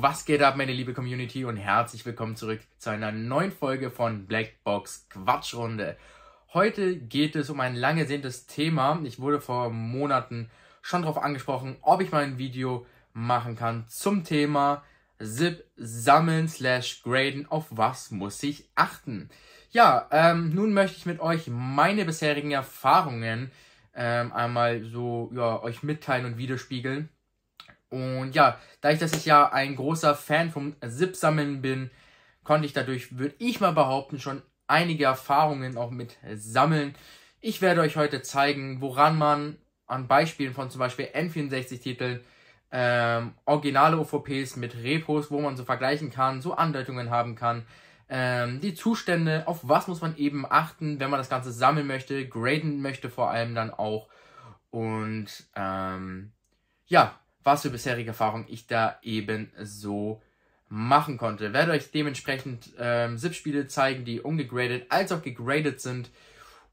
Was geht ab, meine liebe Community und herzlich willkommen zurück zu einer neuen Folge von Blackbox Quatschrunde. Heute geht es um ein lang ersehntes Thema. Ich wurde vor Monaten schon darauf angesprochen, ob ich mal ein Video machen kann zum Thema Zip sammeln slash graden. Auf was muss ich achten? Ja, ähm, nun möchte ich mit euch meine bisherigen Erfahrungen ähm, einmal so ja, euch mitteilen und widerspiegeln und ja, da ich, dass ich ja ein großer Fan vom Zip-Sammeln bin, konnte ich dadurch, würde ich mal behaupten, schon einige Erfahrungen auch mit sammeln. Ich werde euch heute zeigen, woran man an Beispielen von zum Beispiel N64-Titeln, ähm, originale OVPs mit Repos, wo man so vergleichen kann, so Andeutungen haben kann, ähm, die Zustände, auf was muss man eben achten, wenn man das Ganze sammeln möchte, graden möchte vor allem dann auch. Und ähm, ja, was für bisherige Erfahrungen ich da eben so machen konnte. Werde euch dementsprechend ähm, ZIP-Spiele zeigen, die ungegradet als auch gegradet sind.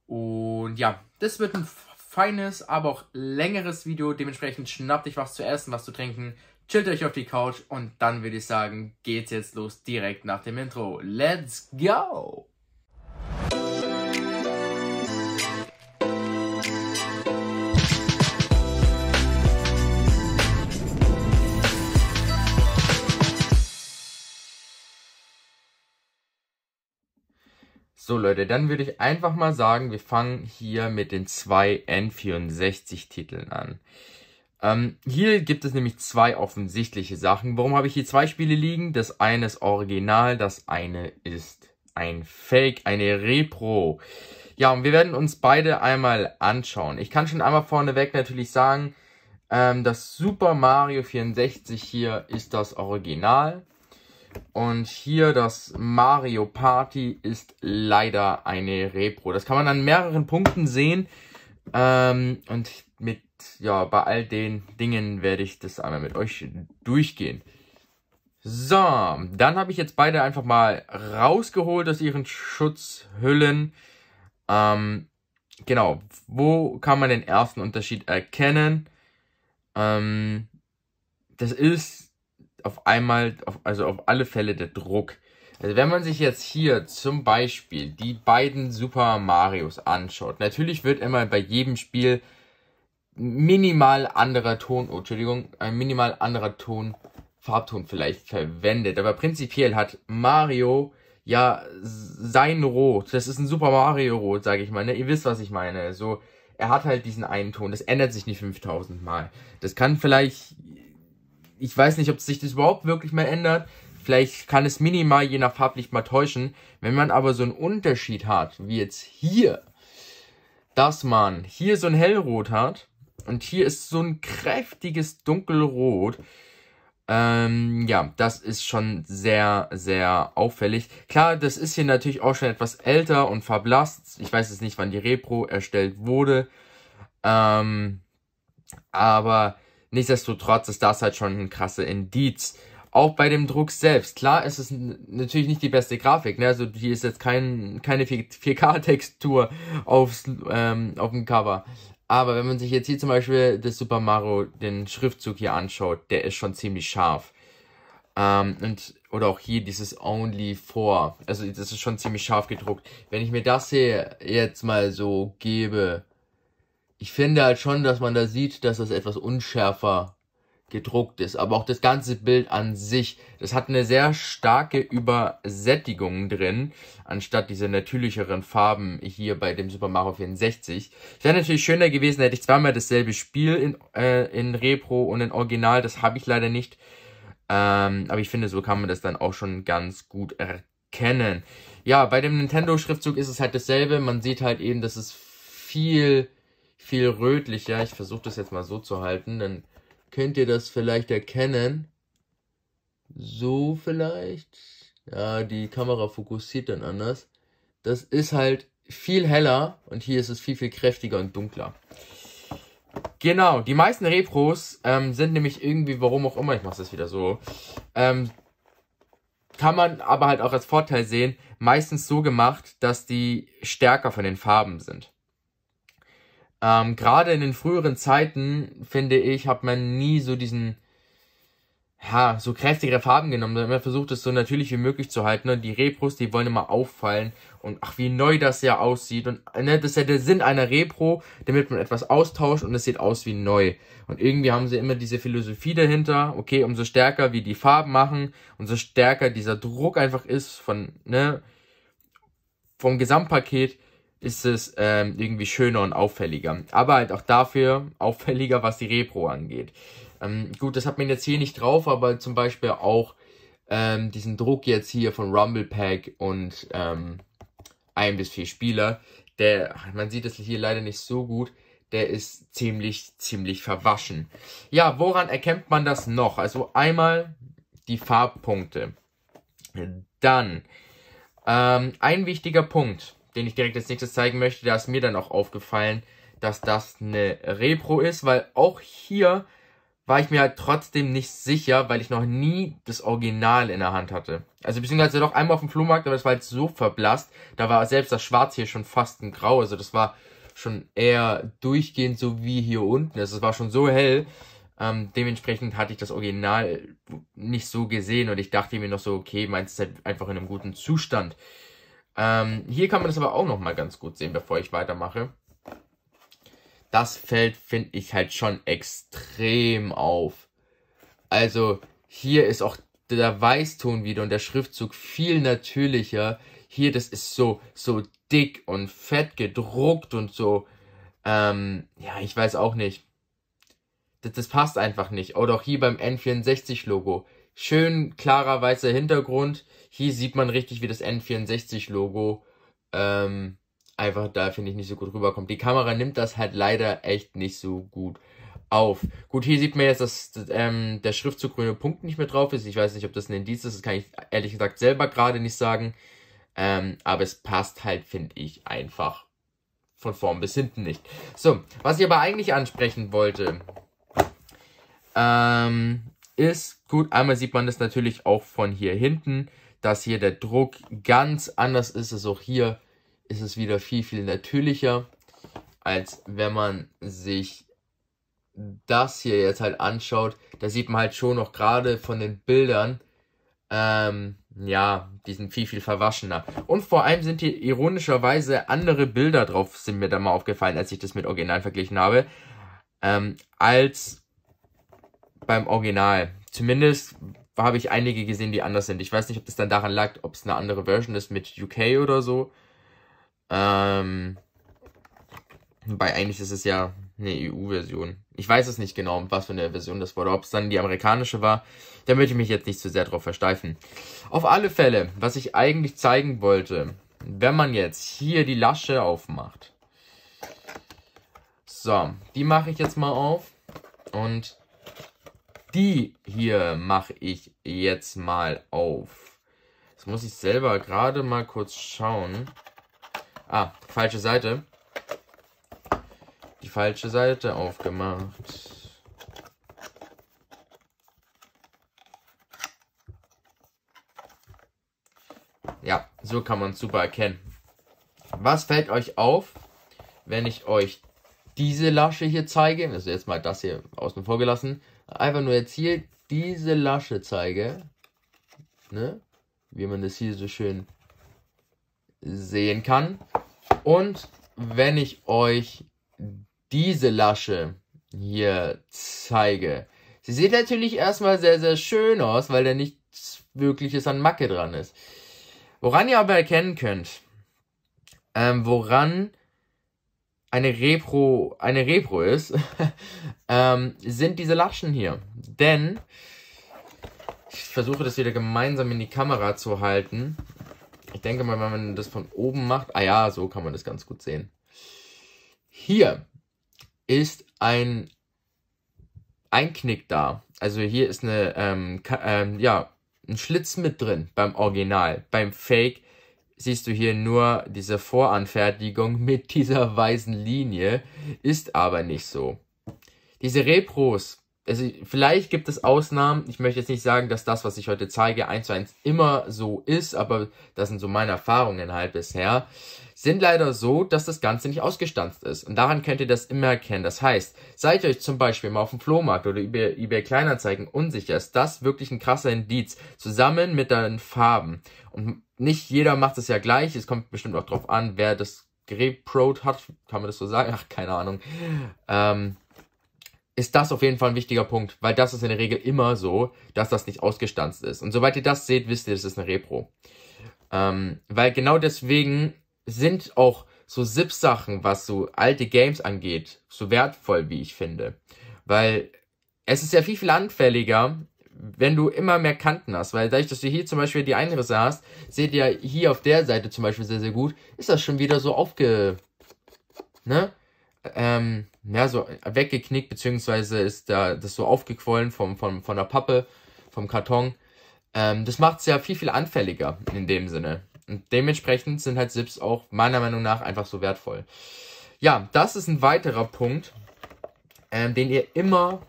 Und ja, das wird ein feines, aber auch längeres Video. Dementsprechend schnappt euch was zu essen, was zu trinken, chillt euch auf die Couch und dann würde ich sagen, geht's jetzt los direkt nach dem Intro. Let's go! So Leute, dann würde ich einfach mal sagen, wir fangen hier mit den zwei N64 Titeln an. Ähm, hier gibt es nämlich zwei offensichtliche Sachen. Warum habe ich hier zwei Spiele liegen? Das eine ist original, das eine ist ein Fake, eine Repro. Ja, und wir werden uns beide einmal anschauen. Ich kann schon einmal vorneweg natürlich sagen, ähm, das Super Mario 64 hier ist das Original. Und hier das Mario Party ist leider eine Repro. Das kann man an mehreren Punkten sehen. Ähm, und mit, ja, bei all den Dingen werde ich das einmal mit euch durchgehen. So, dann habe ich jetzt beide einfach mal rausgeholt aus ihren Schutzhüllen. Ähm, genau, wo kann man den ersten Unterschied erkennen? Ähm, das ist auf einmal, auf, also auf alle Fälle der Druck. Also wenn man sich jetzt hier zum Beispiel die beiden Super Marios anschaut, natürlich wird immer bei jedem Spiel minimal anderer Ton, oh, Entschuldigung, ein minimal anderer Ton, Farbton vielleicht verwendet. Aber prinzipiell hat Mario ja sein Rot. Das ist ein Super Mario Rot, sage ich mal. Ne? Ihr wisst, was ich meine. So, er hat halt diesen einen Ton. Das ändert sich nicht 5000 Mal. Das kann vielleicht ich weiß nicht, ob sich das überhaupt wirklich mal ändert. Vielleicht kann es minimal je nach Farblicht mal täuschen. Wenn man aber so einen Unterschied hat, wie jetzt hier, dass man hier so ein hellrot hat und hier ist so ein kräftiges dunkelrot. Ähm, ja, das ist schon sehr, sehr auffällig. Klar, das ist hier natürlich auch schon etwas älter und verblasst. Ich weiß jetzt nicht, wann die Repro erstellt wurde. Ähm, aber Nichtsdestotrotz ist das halt schon ein krasser Indiz. Auch bei dem Druck selbst. Klar, es ist natürlich nicht die beste Grafik. Ne? Also hier ist jetzt kein, keine 4K-Textur ähm, auf dem Cover. Aber wenn man sich jetzt hier zum Beispiel das Super Mario, den Schriftzug hier anschaut, der ist schon ziemlich scharf. Ähm, und, oder auch hier dieses Only 4. Also das ist schon ziemlich scharf gedruckt. Wenn ich mir das hier jetzt mal so gebe, ich finde halt schon, dass man da sieht, dass das etwas unschärfer gedruckt ist. Aber auch das ganze Bild an sich, das hat eine sehr starke Übersättigung drin, anstatt diese natürlicheren Farben hier bei dem Super Mario 64. Wäre natürlich schöner gewesen, hätte ich zweimal dasselbe Spiel in, äh, in Repro und in Original. Das habe ich leider nicht. Ähm, aber ich finde, so kann man das dann auch schon ganz gut erkennen. Ja, bei dem Nintendo-Schriftzug ist es halt dasselbe. Man sieht halt eben, dass es viel viel rötlicher. Ich versuche das jetzt mal so zu halten, dann könnt ihr das vielleicht erkennen. So vielleicht. Ja, die Kamera fokussiert dann anders. Das ist halt viel heller und hier ist es viel, viel kräftiger und dunkler. Genau, die meisten Repros ähm, sind nämlich irgendwie, warum auch immer, ich mache das wieder so, ähm, kann man aber halt auch als Vorteil sehen, meistens so gemacht, dass die stärker von den Farben sind. Ähm, Gerade in den früheren Zeiten, finde ich, hat man nie so diesen, ja, so kräftigere Farben genommen, man versucht es so natürlich wie möglich zu halten. Und die Repros, die wollen immer auffallen. Und ach, wie neu das ja aussieht. Und ne, das ist ja der Sinn einer Repro, damit man etwas austauscht und es sieht aus wie neu. Und irgendwie haben sie immer diese Philosophie dahinter, okay, umso stärker wir die Farben machen, umso stärker dieser Druck einfach ist von, ne, vom Gesamtpaket, ist es ähm, irgendwie schöner und auffälliger. Aber halt auch dafür auffälliger, was die Repro angeht. Ähm, gut, das hat man jetzt hier nicht drauf, aber zum Beispiel auch ähm, diesen Druck jetzt hier von Rumble Pack und ähm, 1 bis 4 Spieler, der, man sieht es hier leider nicht so gut, der ist ziemlich, ziemlich verwaschen. Ja, woran erkennt man das noch? Also einmal die Farbpunkte. Dann ähm, ein wichtiger Punkt den ich direkt als nächstes zeigen möchte, da ist mir dann auch aufgefallen, dass das eine Repro ist, weil auch hier war ich mir halt trotzdem nicht sicher, weil ich noch nie das Original in der Hand hatte. Also beziehungsweise doch einmal auf dem Flohmarkt, aber das war halt so verblasst, da war selbst das Schwarz hier schon fast ein Grau, also das war schon eher durchgehend so wie hier unten, also es war schon so hell, ähm, dementsprechend hatte ich das Original nicht so gesehen und ich dachte mir noch so, okay, meins ist halt einfach in einem guten Zustand. Ähm, hier kann man das aber auch nochmal ganz gut sehen, bevor ich weitermache. Das Feld finde ich halt schon extrem auf. Also hier ist auch der Weißton wieder und der Schriftzug viel natürlicher. Hier, das ist so, so dick und fett gedruckt und so. Ähm, ja, ich weiß auch nicht. Das, das passt einfach nicht. Oder auch hier beim N64-Logo schön klarer weißer Hintergrund. Hier sieht man richtig, wie das N64-Logo ähm, einfach da, finde ich, nicht so gut rüberkommt. Die Kamera nimmt das halt leider echt nicht so gut auf. Gut, hier sieht man jetzt, dass ähm, der Schriftzug grüne Punkt nicht mehr drauf ist. Ich weiß nicht, ob das ein Indiz ist. Das kann ich ehrlich gesagt selber gerade nicht sagen. Ähm, aber es passt halt, finde ich, einfach von vorn bis hinten nicht. So, was ich aber eigentlich ansprechen wollte, ähm, ist gut. Einmal sieht man das natürlich auch von hier hinten, dass hier der Druck ganz anders ist. Also auch hier ist es wieder viel, viel natürlicher, als wenn man sich das hier jetzt halt anschaut. Da sieht man halt schon noch gerade von den Bildern, ähm, ja, die sind viel, viel verwaschener. Und vor allem sind hier ironischerweise andere Bilder drauf, sind mir da mal aufgefallen, als ich das mit Original verglichen habe, ähm, als beim Original. Zumindest habe ich einige gesehen, die anders sind. Ich weiß nicht, ob das dann daran lag, ob es eine andere Version ist mit UK oder so. Ähm, wobei eigentlich ist es ja eine EU-Version. Ich weiß es nicht genau, was für eine Version das war ob es dann die amerikanische war. Da möchte ich mich jetzt nicht zu sehr drauf versteifen. Auf alle Fälle, was ich eigentlich zeigen wollte, wenn man jetzt hier die Lasche aufmacht. So, die mache ich jetzt mal auf und die hier mache ich jetzt mal auf. Das muss ich selber gerade mal kurz schauen. Ah, falsche Seite. Die falsche Seite aufgemacht. Ja, so kann man super erkennen. Was fällt euch auf, wenn ich euch diese Lasche hier zeige, also jetzt mal das hier außen vor gelassen, einfach nur jetzt hier diese Lasche zeige, ne? wie man das hier so schön sehen kann. Und wenn ich euch diese Lasche hier zeige, sie sieht natürlich erstmal sehr, sehr schön aus, weil da nichts wirkliches an Macke dran ist. Woran ihr aber erkennen könnt, ähm, woran eine Repro, eine Repro ist, ähm, sind diese Laschen hier. Denn, ich versuche das wieder gemeinsam in die Kamera zu halten. Ich denke mal, wenn man das von oben macht, ah ja, so kann man das ganz gut sehen. Hier ist ein Einknick da. Also hier ist eine, ähm, ähm, ja, ein Schlitz mit drin beim Original. Beim Fake siehst du hier nur diese Voranfertigung mit dieser weißen Linie, ist aber nicht so. Diese Repros, also vielleicht gibt es Ausnahmen, ich möchte jetzt nicht sagen, dass das, was ich heute zeige, eins zu eins immer so ist, aber das sind so meine Erfahrungen halt bisher, sind leider so, dass das Ganze nicht ausgestanzt ist. Und daran könnt ihr das immer erkennen. Das heißt, seid ihr euch zum Beispiel mal auf dem Flohmarkt oder über eBay Kleinanzeigen unsicher, ist das wirklich ein krasser Indiz, zusammen mit deinen Farben. Und nicht jeder macht es ja gleich. Es kommt bestimmt auch drauf an, wer das geprot hat, kann man das so sagen? Ach, keine Ahnung. Ähm, ist das auf jeden Fall ein wichtiger Punkt, weil das ist in der Regel immer so, dass das nicht ausgestanzt ist. Und soweit ihr das seht, wisst ihr, das ist eine Repro. Ähm, weil genau deswegen sind auch so sip sachen was so alte Games angeht, so wertvoll, wie ich finde. Weil es ist ja viel, viel anfälliger, wenn du immer mehr Kanten hast, weil dadurch, dass du hier zum Beispiel die Einrisse hast, seht ihr hier auf der Seite zum Beispiel sehr, sehr gut, ist das schon wieder so aufge, ne, ähm, ja, so weggeknickt, beziehungsweise ist da das so aufgequollen vom, vom, von der Pappe, vom Karton. Ähm, das macht es ja viel, viel anfälliger in dem Sinne. Und dementsprechend sind halt Sips auch meiner Meinung nach einfach so wertvoll. Ja, das ist ein weiterer Punkt, ähm, den ihr immer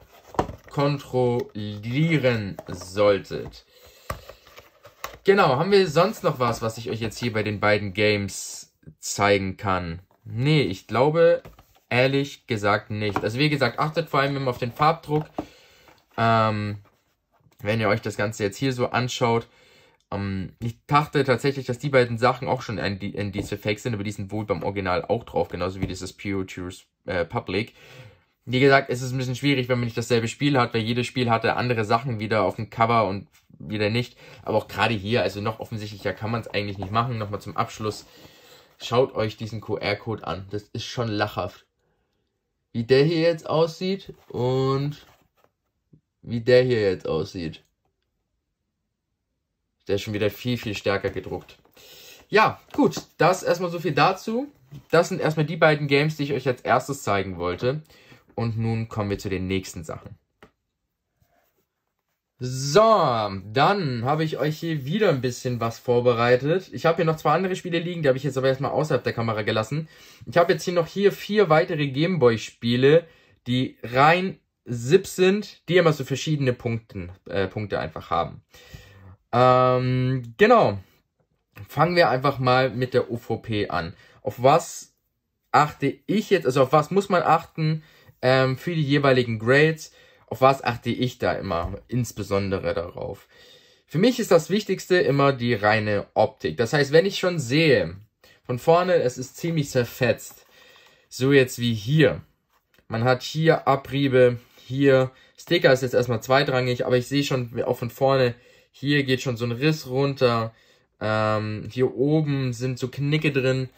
kontrollieren solltet. Genau, haben wir sonst noch was, was ich euch jetzt hier bei den beiden Games zeigen kann? Nee, ich glaube ehrlich gesagt nicht. Also wie gesagt, achtet vor allem immer auf den Farbdruck. Ähm, wenn ihr euch das Ganze jetzt hier so anschaut. Ähm, ich dachte tatsächlich, dass die beiden Sachen auch schon in, die, in diese Fake sind, aber die sind wohl beim Original auch drauf, genauso wie dieses Pure Tours äh, Public. Wie gesagt, es ist ein bisschen schwierig, wenn man nicht dasselbe Spiel hat, weil jedes Spiel hatte andere Sachen wieder auf dem Cover und wieder nicht. Aber auch gerade hier, also noch offensichtlicher kann man es eigentlich nicht machen. Nochmal zum Abschluss. Schaut euch diesen QR-Code an. Das ist schon lachhaft. Wie der hier jetzt aussieht und wie der hier jetzt aussieht. Der ist schon wieder viel, viel stärker gedruckt. Ja, gut. Das erstmal so viel dazu. Das sind erstmal die beiden Games, die ich euch als erstes zeigen wollte. Und nun kommen wir zu den nächsten Sachen. So, dann habe ich euch hier wieder ein bisschen was vorbereitet. Ich habe hier noch zwei andere Spiele liegen, die habe ich jetzt aber erstmal außerhalb der Kamera gelassen. Ich habe jetzt hier noch hier vier weitere Gameboy-Spiele, die rein SIP sind, die immer so verschiedene Punkten, äh, Punkte einfach haben. Ähm, genau. Fangen wir einfach mal mit der UVP an. Auf was achte ich jetzt, also auf was muss man achten, ähm, für die jeweiligen Grades. Auf was achte ich da immer, insbesondere darauf? Für mich ist das Wichtigste immer die reine Optik. Das heißt, wenn ich schon sehe, von vorne, es ist ziemlich zerfetzt. So jetzt wie hier. Man hat hier Abriebe, hier. Sticker ist jetzt erstmal zweitrangig, aber ich sehe schon auch von vorne, hier geht schon so ein Riss runter. Ähm, hier oben sind so Knicke drin,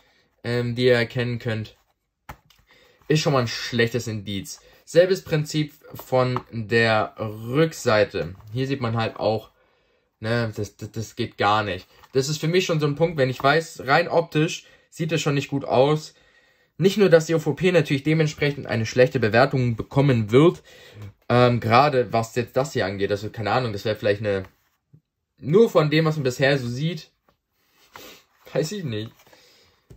ähm, die ihr erkennen könnt ist schon mal ein schlechtes Indiz. Selbes Prinzip von der Rückseite. Hier sieht man halt auch, ne, das, das, das geht gar nicht. Das ist für mich schon so ein Punkt, wenn ich weiß, rein optisch sieht es schon nicht gut aus. Nicht nur, dass die OVP natürlich dementsprechend eine schlechte Bewertung bekommen wird, ähm, gerade was jetzt das hier angeht, also keine Ahnung, das wäre vielleicht eine, nur von dem, was man bisher so sieht, weiß ich nicht.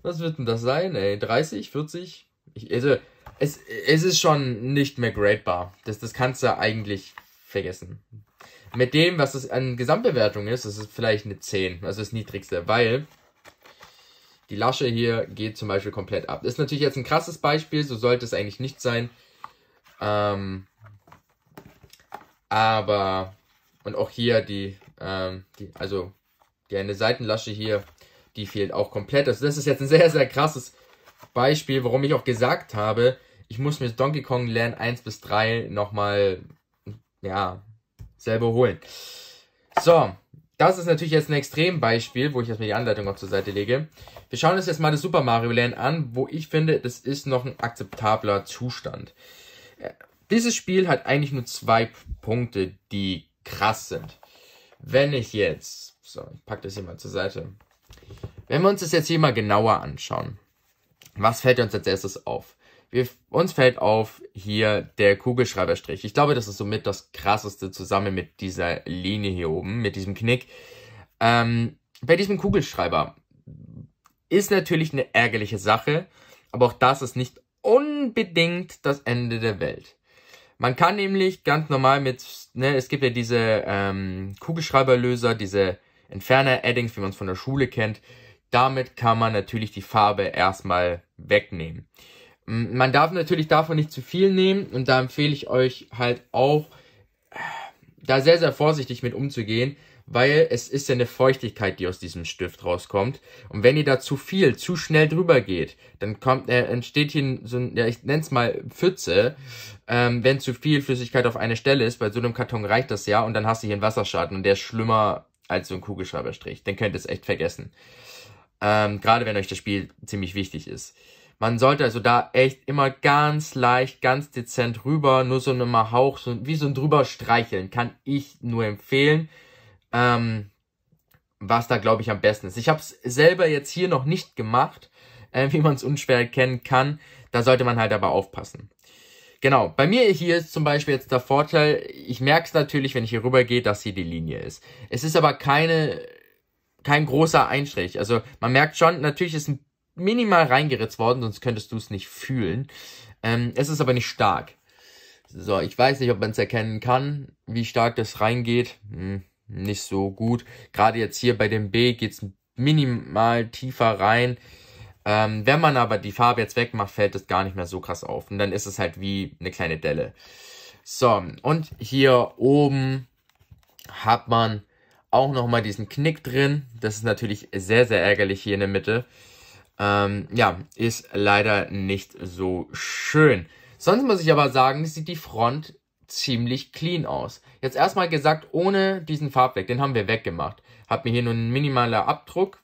Was wird denn das sein, ey? 30, 40? Ich, also, es, es ist schon nicht mehr gradebar. Das, das kannst du eigentlich vergessen. Mit dem, was es an Gesamtbewertung ist, ist es vielleicht eine 10, also das niedrigste, weil die Lasche hier geht zum Beispiel komplett ab. Das ist natürlich jetzt ein krasses Beispiel, so sollte es eigentlich nicht sein. Ähm, aber, und auch hier die, ähm, die, also die eine Seitenlasche hier, die fehlt auch komplett. Also das ist jetzt ein sehr, sehr krasses Beispiel. Beispiel, warum ich auch gesagt habe, ich muss mir Donkey Kong Land 1 bis 3 nochmal, ja, selber holen. So, das ist natürlich jetzt ein Extrembeispiel, wo ich jetzt mal die Anleitung auch zur Seite lege. Wir schauen uns jetzt mal das Super Mario Land an, wo ich finde, das ist noch ein akzeptabler Zustand. Äh, dieses Spiel hat eigentlich nur zwei Punkte, die krass sind. Wenn ich jetzt, so, ich packe das hier mal zur Seite. Wenn wir uns das jetzt hier mal genauer anschauen, was fällt uns als erstes auf? Wir, uns fällt auf hier der Kugelschreiberstrich. Ich glaube, das ist somit das krasseste zusammen mit dieser Linie hier oben, mit diesem Knick. Ähm, bei diesem Kugelschreiber ist natürlich eine ärgerliche Sache, aber auch das ist nicht unbedingt das Ende der Welt. Man kann nämlich ganz normal mit, ne, es gibt ja diese ähm, Kugelschreiberlöser, diese Entferner-Addings, wie man es von der Schule kennt, damit kann man natürlich die Farbe erstmal wegnehmen. Man darf natürlich davon nicht zu viel nehmen und da empfehle ich euch halt auch, äh, da sehr, sehr vorsichtig mit umzugehen, weil es ist ja eine Feuchtigkeit, die aus diesem Stift rauskommt. Und wenn ihr da zu viel, zu schnell drüber geht, dann kommt, äh, entsteht hier so ein, ja, ich nenne es mal Pfütze, ähm, wenn zu viel Flüssigkeit auf eine Stelle ist, bei so einem Karton reicht das ja und dann hast du hier einen Wasserschaden und der ist schlimmer als so ein Kugelschreiberstrich. Dann könnt ihr es echt vergessen. Ähm, Gerade wenn euch das Spiel ziemlich wichtig ist. Man sollte also da echt immer ganz leicht, ganz dezent rüber, nur so eine Hauch, so, wie so ein drüber streicheln, kann ich nur empfehlen. Ähm, was da, glaube ich, am besten ist. Ich habe es selber jetzt hier noch nicht gemacht, äh, wie man es unschwer erkennen kann. Da sollte man halt aber aufpassen. Genau, bei mir hier ist zum Beispiel jetzt der Vorteil, ich merke es natürlich, wenn ich hier rüber gehe, dass hier die Linie ist. Es ist aber keine kein großer Einstrich. Also man merkt schon, natürlich ist minimal reingeritzt worden, sonst könntest du es nicht fühlen. Ähm, es ist aber nicht stark. So, ich weiß nicht, ob man es erkennen kann, wie stark das reingeht. Hm, nicht so gut. Gerade jetzt hier bei dem B geht es minimal tiefer rein. Ähm, wenn man aber die Farbe jetzt wegmacht, fällt es gar nicht mehr so krass auf. Und dann ist es halt wie eine kleine Delle. So, und hier oben hat man auch nochmal diesen Knick drin. Das ist natürlich sehr, sehr ärgerlich hier in der Mitte. Ähm, ja, ist leider nicht so schön. Sonst muss ich aber sagen, sieht die Front ziemlich clean aus. Jetzt erstmal gesagt, ohne diesen Farbweg, den haben wir weggemacht. Hat mir hier nur ein minimaler Abdruck.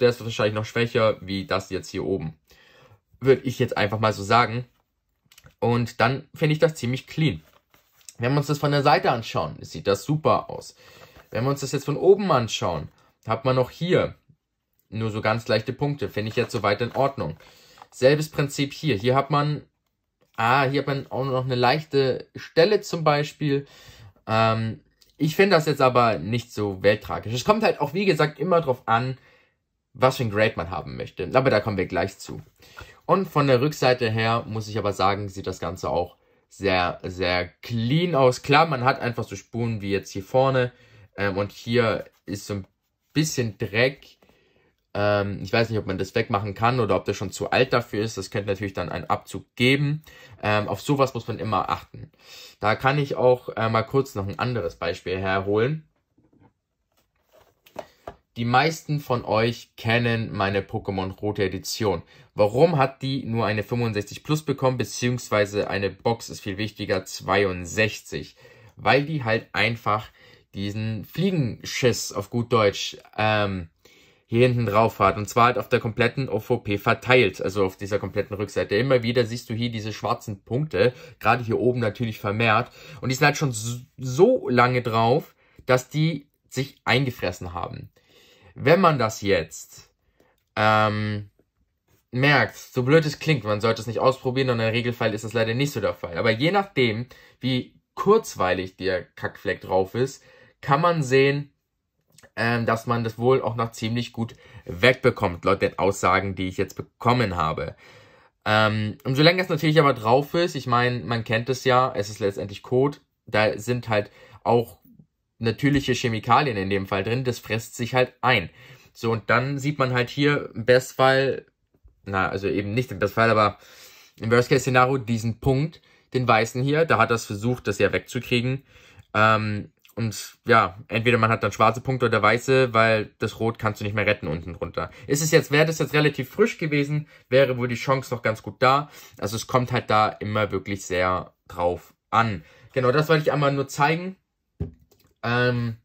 Der ist wahrscheinlich noch schwächer wie das jetzt hier oben. Würde ich jetzt einfach mal so sagen. Und dann finde ich das ziemlich clean. Wenn wir uns das von der Seite anschauen, sieht das super aus. Wenn wir uns das jetzt von oben anschauen, hat man noch hier nur so ganz leichte Punkte. Finde ich jetzt soweit in Ordnung. Selbes Prinzip hier. Hier hat man, ah, hier hat man auch noch eine leichte Stelle zum Beispiel. Ähm, ich finde das jetzt aber nicht so welttragisch. Es kommt halt auch, wie gesagt, immer darauf an, was für ein Grade man haben möchte. Aber da kommen wir gleich zu. Und von der Rückseite her muss ich aber sagen, sieht das Ganze auch sehr, sehr clean aus. Klar, man hat einfach so Spuren wie jetzt hier vorne ähm, und hier ist so ein bisschen Dreck. Ähm, ich weiß nicht, ob man das wegmachen kann oder ob das schon zu alt dafür ist. Das könnte natürlich dann einen Abzug geben. Ähm, auf sowas muss man immer achten. Da kann ich auch äh, mal kurz noch ein anderes Beispiel herholen. Die meisten von euch kennen meine Pokémon Rote Edition. Warum hat die nur eine 65 Plus bekommen, beziehungsweise eine Box ist viel wichtiger, 62? Weil die halt einfach diesen Fliegenschiss auf gut Deutsch ähm, hier hinten drauf hat. Und zwar halt auf der kompletten OVP verteilt, also auf dieser kompletten Rückseite. Immer wieder siehst du hier diese schwarzen Punkte, gerade hier oben natürlich vermehrt. Und die sind halt schon so lange drauf, dass die sich eingefressen haben. Wenn man das jetzt ähm, merkt, so blöd es klingt, man sollte es nicht ausprobieren und im Regelfall ist das leider nicht so der Fall. Aber je nachdem, wie kurzweilig der Kackfleck drauf ist, kann man sehen, ähm, dass man das wohl auch noch ziemlich gut wegbekommt, laut den Aussagen, die ich jetzt bekommen habe. Ähm, Umso länger es natürlich aber drauf ist, ich meine, man kennt es ja, es ist letztendlich Kot, da sind halt auch natürliche Chemikalien in dem Fall drin, das frisst sich halt ein. So, und dann sieht man halt hier im Bestfall, na, also eben nicht im Bestfall, aber im Worst-Case-Szenario diesen Punkt, den weißen hier, da hat das versucht, das ja wegzukriegen. Ähm, und ja, entweder man hat dann schwarze Punkte oder weiße, weil das Rot kannst du nicht mehr retten unten drunter. Ist es jetzt, wäre das jetzt relativ frisch gewesen, wäre wohl die Chance noch ganz gut da. Also es kommt halt da immer wirklich sehr drauf an. Genau, das wollte ich einmal nur zeigen. Ähm,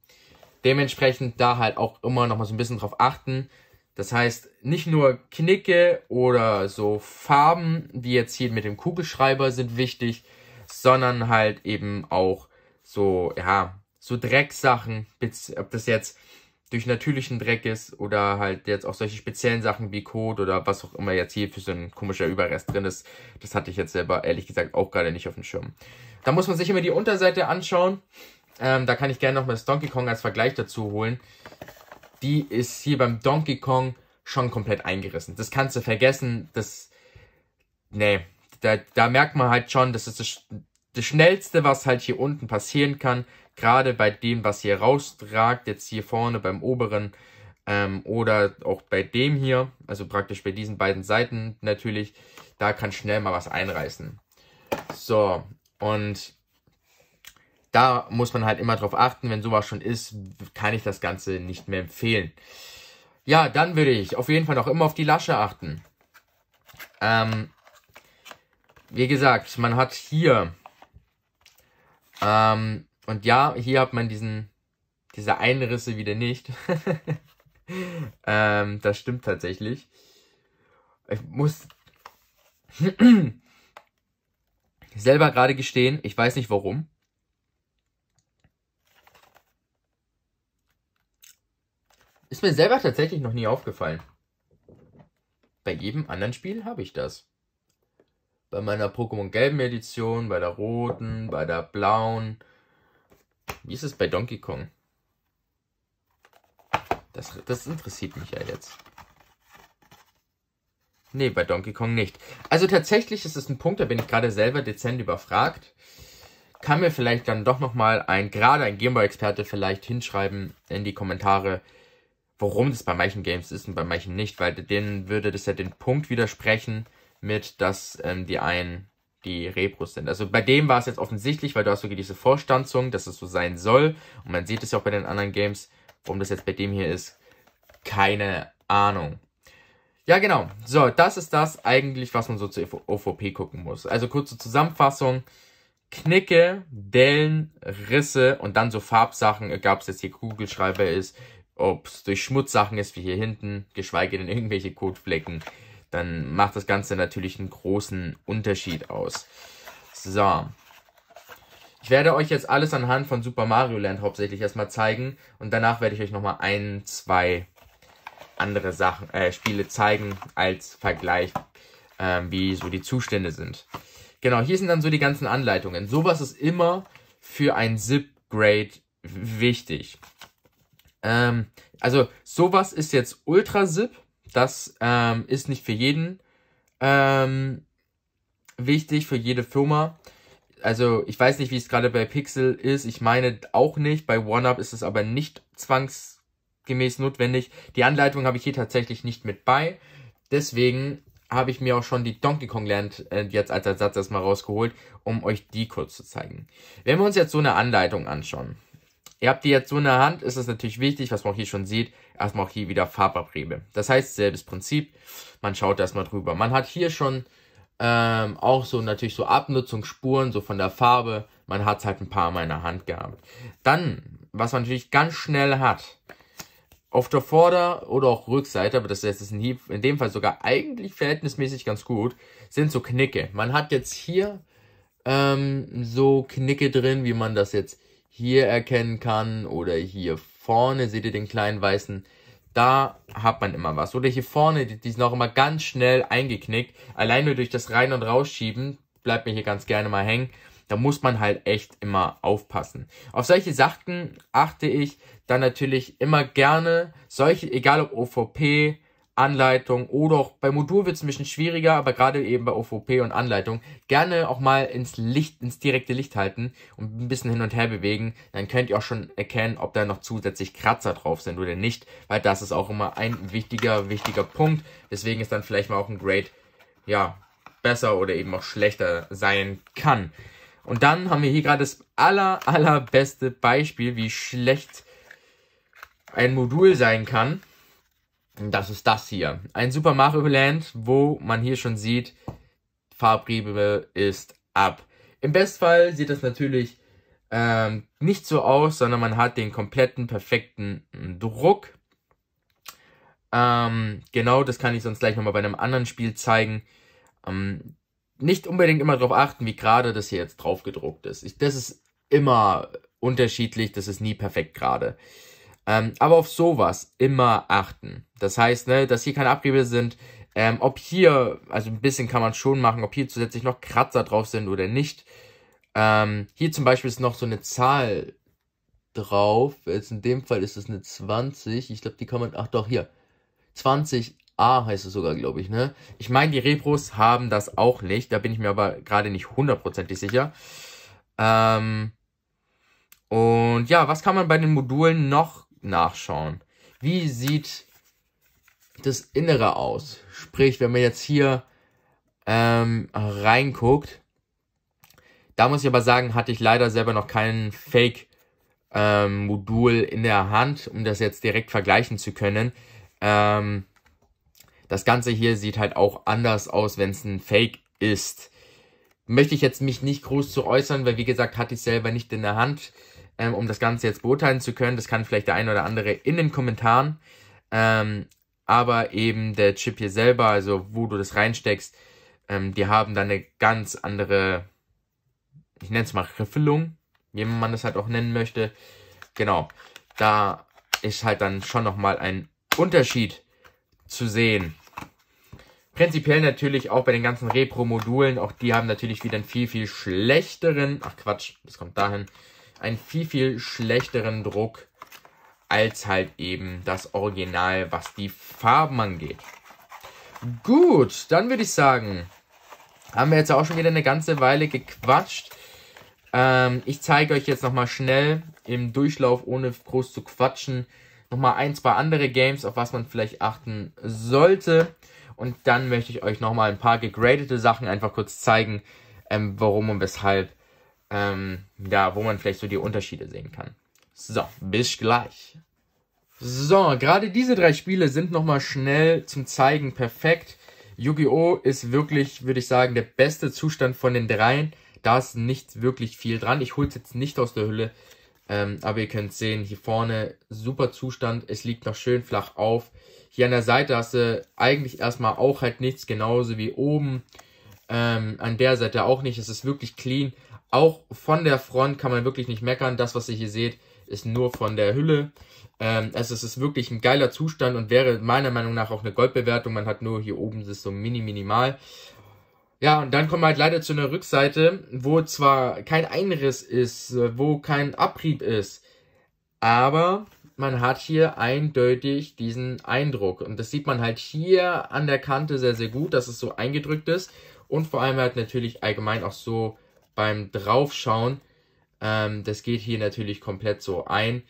dementsprechend da halt auch immer noch mal so ein bisschen drauf achten. Das heißt, nicht nur Knicke oder so Farben, wie jetzt hier mit dem Kugelschreiber sind wichtig, sondern halt eben auch so, ja, so Drecksachen, ob das jetzt durch natürlichen Dreck ist oder halt jetzt auch solche speziellen Sachen wie Code oder was auch immer jetzt hier für so ein komischer Überrest drin ist. Das hatte ich jetzt selber ehrlich gesagt auch gerade nicht auf dem Schirm. Da muss man sich immer die Unterseite anschauen. Ähm, da kann ich gerne nochmal das Donkey Kong als Vergleich dazu holen. Die ist hier beim Donkey Kong schon komplett eingerissen. Das kannst du vergessen. Das, nee, da, da merkt man halt schon, dass es das das Schnellste, was halt hier unten passieren kann, gerade bei dem, was hier raustragt, jetzt hier vorne beim oberen ähm, oder auch bei dem hier, also praktisch bei diesen beiden Seiten natürlich, da kann schnell mal was einreißen. So, und da muss man halt immer drauf achten, wenn sowas schon ist, kann ich das Ganze nicht mehr empfehlen. Ja, dann würde ich auf jeden Fall noch immer auf die Lasche achten. Ähm, wie gesagt, man hat hier ähm, und ja, hier hat man diesen, diese Einrisse wieder nicht. ähm, das stimmt tatsächlich. Ich muss selber gerade gestehen, ich weiß nicht warum. Ist mir selber tatsächlich noch nie aufgefallen. Bei jedem anderen Spiel habe ich das bei meiner Pokémon gelben Edition, bei der roten, bei der blauen. Wie ist es bei Donkey Kong? Das, das interessiert mich ja jetzt. Nee, bei Donkey Kong nicht. Also tatsächlich ist es ein Punkt, da bin ich gerade selber dezent überfragt. Kann mir vielleicht dann doch nochmal ein, gerade ein Gameboy-Experte vielleicht hinschreiben in die Kommentare, warum das bei manchen Games ist und bei manchen nicht, weil denen würde das ja den Punkt widersprechen, mit, dass ähm, die einen die Repros sind. Also bei dem war es jetzt offensichtlich, weil du hast wirklich diese Vorstanzung, dass es so sein soll. Und man sieht es ja auch bei den anderen Games, warum das jetzt bei dem hier ist. Keine Ahnung. Ja, genau. So, das ist das eigentlich, was man so zur OVP gucken muss. Also kurze Zusammenfassung. Knicke, Dellen, Risse und dann so Farbsachen, egal ob es jetzt hier Kugelschreiber ist, ob es durch Schmutzsachen ist, wie hier hinten, geschweige denn irgendwelche Kotflecken dann macht das Ganze natürlich einen großen Unterschied aus. So. Ich werde euch jetzt alles anhand von Super Mario Land hauptsächlich erstmal zeigen und danach werde ich euch nochmal ein, zwei andere Sachen, äh, Spiele zeigen als Vergleich, äh, wie so die Zustände sind. Genau, hier sind dann so die ganzen Anleitungen. Sowas ist immer für ein Zip-Grade wichtig. Ähm, also sowas ist jetzt Ultra-Zip das ähm, ist nicht für jeden ähm, wichtig, für jede Firma. Also ich weiß nicht, wie es gerade bei Pixel ist. Ich meine auch nicht. Bei OneUp ist es aber nicht zwangsgemäß notwendig. Die Anleitung habe ich hier tatsächlich nicht mit bei. Deswegen habe ich mir auch schon die Donkey Kong Land äh, jetzt als Ersatz erstmal rausgeholt, um euch die kurz zu zeigen. Wenn wir uns jetzt so eine Anleitung anschauen, Ihr habt die jetzt so in der Hand, ist es natürlich wichtig, was man auch hier schon sieht, erstmal auch hier wieder Farbabriebe. Das heißt, selbes Prinzip, man schaut erstmal drüber. Man hat hier schon ähm, auch so natürlich so Abnutzungsspuren, so von der Farbe. Man hat es halt ein paar Mal in der Hand gehabt. Dann, was man natürlich ganz schnell hat, auf der Vorder- oder auch Rückseite, aber das ist jetzt ein Hieb, in dem Fall sogar eigentlich verhältnismäßig ganz gut, sind so Knicke. Man hat jetzt hier ähm, so Knicke drin, wie man das jetzt hier erkennen kann oder hier vorne, seht ihr den kleinen weißen, da hat man immer was. Oder hier vorne, die, die sind auch immer ganz schnell eingeknickt. Allein nur durch das Rein- und Rausschieben bleibt mir hier ganz gerne mal hängen. Da muss man halt echt immer aufpassen. Auf solche Sachen achte ich dann natürlich immer gerne. Solche, egal ob OVP, Anleitung oder auch bei Modul wird es ein bisschen schwieriger, aber gerade eben bei OVP und Anleitung gerne auch mal ins Licht, ins direkte Licht halten und ein bisschen hin und her bewegen. Dann könnt ihr auch schon erkennen, ob da noch zusätzlich Kratzer drauf sind oder nicht, weil das ist auch immer ein wichtiger, wichtiger Punkt. Deswegen ist dann vielleicht mal auch ein Grade, ja, besser oder eben auch schlechter sein kann. Und dann haben wir hier gerade das aller, allerbeste Beispiel, wie schlecht ein Modul sein kann das ist das hier. Ein Super Mario Land, wo man hier schon sieht, Farbriebe ist ab. Im Bestfall sieht das natürlich ähm, nicht so aus, sondern man hat den kompletten, perfekten Druck. Ähm, genau, das kann ich sonst gleich nochmal bei einem anderen Spiel zeigen. Ähm, nicht unbedingt immer darauf achten, wie gerade das hier jetzt drauf gedruckt ist. Ich, das ist immer unterschiedlich, das ist nie perfekt gerade. Ähm, aber auf sowas immer achten. Das heißt, ne, dass hier keine Abriebe sind. Ähm, ob hier, also ein bisschen kann man schon machen, ob hier zusätzlich noch Kratzer drauf sind oder nicht. Ähm, hier zum Beispiel ist noch so eine Zahl drauf. Jetzt in dem Fall ist es eine 20. Ich glaube, die kann man, ach doch, hier. 20 A heißt es sogar, glaube ich, ne? Ich meine, die Repros haben das auch nicht. Da bin ich mir aber gerade nicht hundertprozentig sicher. Ähm und ja, was kann man bei den Modulen noch nachschauen. Wie sieht das Innere aus? Sprich, wenn man jetzt hier ähm, reinguckt, da muss ich aber sagen, hatte ich leider selber noch keinen Fake ähm, Modul in der Hand, um das jetzt direkt vergleichen zu können. Ähm, das Ganze hier sieht halt auch anders aus, wenn es ein Fake ist. Möchte ich jetzt mich nicht groß zu äußern, weil wie gesagt, hatte ich selber nicht in der Hand ähm, um das Ganze jetzt beurteilen zu können. Das kann vielleicht der ein oder andere in den Kommentaren. Ähm, aber eben der Chip hier selber, also wo du das reinsteckst, ähm, die haben dann eine ganz andere, ich nenne es mal Riffelung, wie man das halt auch nennen möchte. Genau, da ist halt dann schon nochmal ein Unterschied zu sehen. Prinzipiell natürlich auch bei den ganzen Repro-Modulen, auch die haben natürlich wieder einen viel, viel schlechteren, ach Quatsch, das kommt dahin, einen viel, viel schlechteren Druck als halt eben das Original, was die Farben angeht. Gut, dann würde ich sagen, haben wir jetzt auch schon wieder eine ganze Weile gequatscht. Ähm, ich zeige euch jetzt nochmal schnell im Durchlauf, ohne groß zu quatschen, nochmal ein, zwei andere Games, auf was man vielleicht achten sollte. Und dann möchte ich euch nochmal ein paar gegradete Sachen einfach kurz zeigen, ähm, warum und weshalb ähm, ja, wo man vielleicht so die Unterschiede sehen kann. So, bis gleich. So, gerade diese drei Spiele sind nochmal schnell zum Zeigen perfekt. Yu-Gi-Oh! ist wirklich, würde ich sagen, der beste Zustand von den dreien. Da ist nicht wirklich viel dran. Ich hole es jetzt nicht aus der Hülle. Ähm, aber ihr könnt sehen, hier vorne super Zustand. Es liegt noch schön flach auf. Hier an der Seite hast du eigentlich erstmal auch halt nichts, genauso wie oben. Ähm, an der Seite auch nicht. Es ist wirklich clean. Auch von der Front kann man wirklich nicht meckern. Das, was ihr hier seht, ist nur von der Hülle. Ähm, also es ist wirklich ein geiler Zustand und wäre meiner Meinung nach auch eine Goldbewertung. Man hat nur hier oben das so mini minimal. Ja, und dann kommen wir halt leider zu einer Rückseite, wo zwar kein Einriss ist, äh, wo kein Abrieb ist, aber man hat hier eindeutig diesen Eindruck. Und das sieht man halt hier an der Kante sehr, sehr gut, dass es so eingedrückt ist. Und vor allem halt natürlich allgemein auch so beim Draufschauen, ähm, das geht hier natürlich komplett so ein.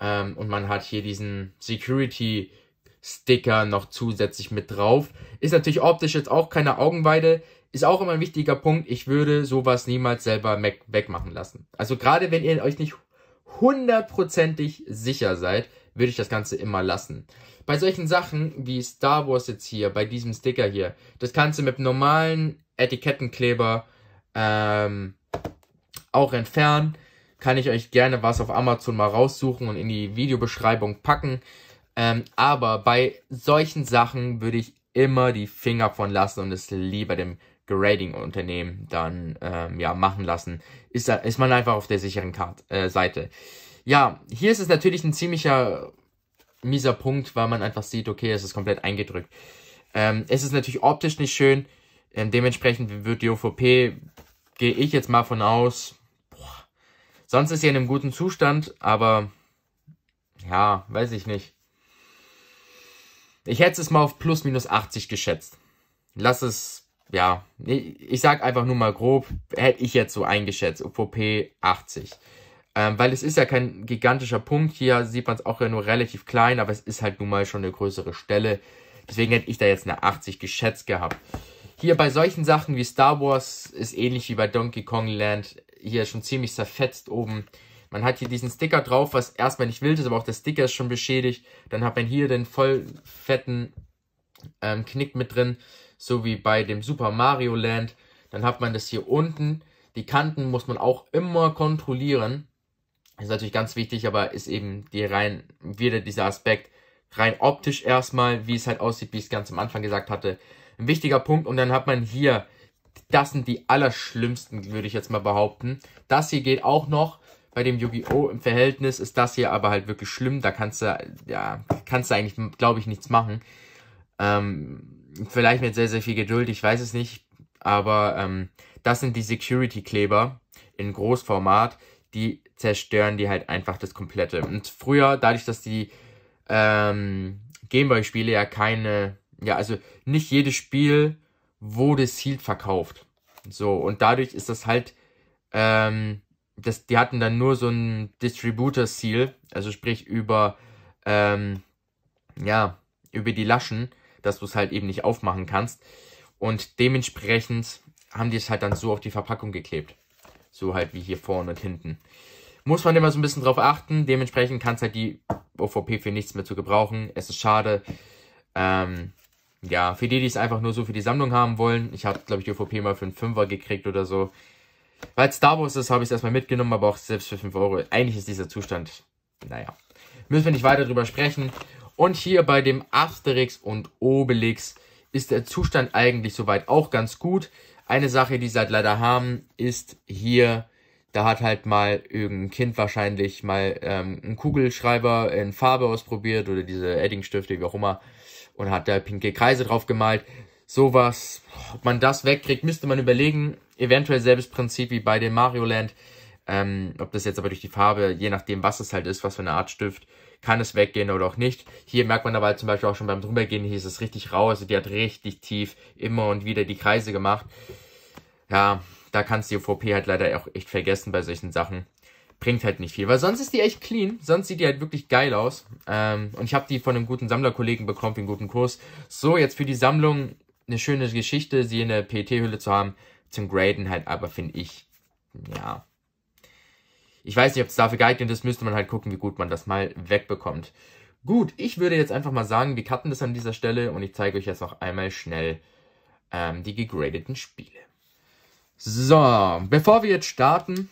Ähm, und man hat hier diesen Security Sticker noch zusätzlich mit drauf. Ist natürlich optisch jetzt auch keine Augenweide. Ist auch immer ein wichtiger Punkt. Ich würde sowas niemals selber wegmachen lassen. Also gerade wenn ihr euch nicht hundertprozentig sicher seid, würde ich das Ganze immer lassen. Bei solchen Sachen wie Star Wars jetzt hier, bei diesem Sticker hier, das Ganze mit normalen Etikettenkleber ähm, auch entfernen. Kann ich euch gerne was auf Amazon mal raussuchen und in die Videobeschreibung packen. Ähm, aber bei solchen Sachen würde ich immer die Finger von lassen und es lieber dem Grading-Unternehmen dann ähm, ja, machen lassen. Ist, ist man einfach auf der sicheren Karte, äh, Seite. Ja, hier ist es natürlich ein ziemlicher mieser Punkt, weil man einfach sieht, okay, es ist komplett eingedrückt. Ähm, es ist natürlich optisch nicht schön, ähm, dementsprechend wird die OVP, gehe ich jetzt mal von aus, boah, sonst ist sie in einem guten Zustand, aber ja, weiß ich nicht. Ich hätte es mal auf plus minus 80 geschätzt. Lass es, ja, ich sag einfach nur mal grob, hätte ich jetzt so eingeschätzt, OVP 80. Ähm, weil es ist ja kein gigantischer Punkt, hier sieht man es auch ja nur relativ klein, aber es ist halt nun mal schon eine größere Stelle. Deswegen hätte ich da jetzt eine 80 geschätzt gehabt. Hier bei solchen Sachen wie Star Wars ist ähnlich wie bei Donkey Kong Land hier schon ziemlich zerfetzt oben. Man hat hier diesen Sticker drauf, was erstmal nicht wild ist, aber auch der Sticker ist schon beschädigt. Dann hat man hier den voll fetten ähm, Knick mit drin, so wie bei dem Super Mario Land. Dann hat man das hier unten. Die Kanten muss man auch immer kontrollieren. Ist natürlich ganz wichtig, aber ist eben die rein, wieder dieser Aspekt, rein optisch erstmal, wie es halt aussieht, wie ich es ganz am Anfang gesagt hatte ein wichtiger Punkt. Und dann hat man hier, das sind die allerschlimmsten, würde ich jetzt mal behaupten. Das hier geht auch noch. Bei dem Yu-Gi-Oh! im Verhältnis ist das hier aber halt wirklich schlimm. Da kannst du, ja, kannst du eigentlich, glaube ich, nichts machen. Ähm, vielleicht mit sehr, sehr viel Geduld, ich weiß es nicht. Aber ähm, das sind die Security-Kleber in Großformat. Die zerstören die halt einfach das Komplette. Und früher, dadurch, dass die ähm, Gameboy-Spiele ja keine ja, also nicht jedes Spiel wurde sealed verkauft. So, und dadurch ist das halt, ähm, das, die hatten dann nur so ein Distributor-Seal, also sprich über, ähm, ja, über die Laschen, dass du es halt eben nicht aufmachen kannst. Und dementsprechend haben die es halt dann so auf die Verpackung geklebt. So halt wie hier vorne und hinten. Muss man immer so ein bisschen drauf achten. Dementsprechend kannst es halt die OVP für nichts mehr zu gebrauchen. Es ist schade. Ähm, ja, für die, die es einfach nur so für die Sammlung haben wollen. Ich habe, glaube ich, die UVP mal für einen Fünfer gekriegt oder so. Weil Star Wars ist, habe ich es erstmal mitgenommen, aber auch selbst für 5 Euro. Eigentlich ist dieser Zustand, naja, müssen wir nicht weiter drüber sprechen. Und hier bei dem Asterix und Obelix ist der Zustand eigentlich soweit auch ganz gut. Eine Sache, die sie halt leider haben, ist hier, da hat halt mal irgendein Kind wahrscheinlich mal ähm, einen Kugelschreiber in Farbe ausprobiert oder diese Eddingstifte, wie auch immer und hat da pinke Kreise drauf gemalt. Sowas, ob man das wegkriegt, müsste man überlegen. Eventuell selbes Prinzip wie bei dem Mario Land. Ähm, ob das jetzt aber durch die Farbe, je nachdem was es halt ist, was für eine Art Stift, kann es weggehen oder auch nicht. Hier merkt man aber halt zum Beispiel auch schon beim drübergehen, hier ist es richtig rau, also die hat richtig tief immer und wieder die Kreise gemacht. Ja, da kannst du die UVP halt leider auch echt vergessen bei solchen Sachen bringt halt nicht viel. Weil sonst ist die echt clean. Sonst sieht die halt wirklich geil aus. Ähm, und ich habe die von einem guten Sammlerkollegen bekommen für einen guten Kurs. So, jetzt für die Sammlung eine schöne Geschichte, sie in der PET-Hülle zu haben. Zum Graden halt aber, finde ich, ja. Ich weiß nicht, ob es dafür geeignet ist. Müsste man halt gucken, wie gut man das mal wegbekommt. Gut, ich würde jetzt einfach mal sagen, wir cutten das an dieser Stelle und ich zeige euch jetzt noch einmal schnell ähm, die gegradeten Spiele. So, bevor wir jetzt starten,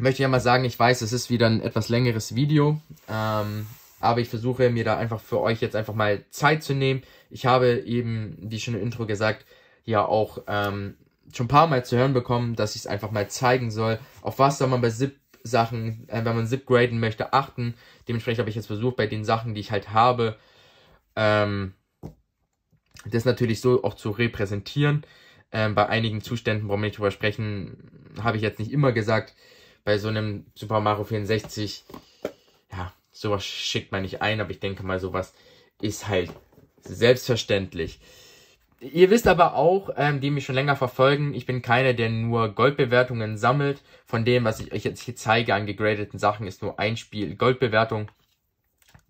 möchte ich einmal sagen, ich weiß, es ist wieder ein etwas längeres Video, ähm, aber ich versuche mir da einfach für euch jetzt einfach mal Zeit zu nehmen. Ich habe eben, wie schon im Intro gesagt, ja auch ähm, schon ein paar Mal zu hören bekommen, dass ich es einfach mal zeigen soll, auf was soll man bei zip Sachen, äh, wenn man zip graden möchte, achten. Dementsprechend habe ich jetzt versucht, bei den Sachen, die ich halt habe, ähm, das natürlich so auch zu repräsentieren. Ähm, bei einigen Zuständen, warum wir nicht drüber sprechen, habe ich jetzt nicht immer gesagt, bei so einem Super Mario 64, ja, sowas schickt man nicht ein, aber ich denke mal, sowas ist halt selbstverständlich. Ihr wisst aber auch, ähm, die mich schon länger verfolgen, ich bin keiner, der nur Goldbewertungen sammelt. Von dem, was ich euch jetzt hier zeige an gegradeten Sachen, ist nur ein Spiel Goldbewertung.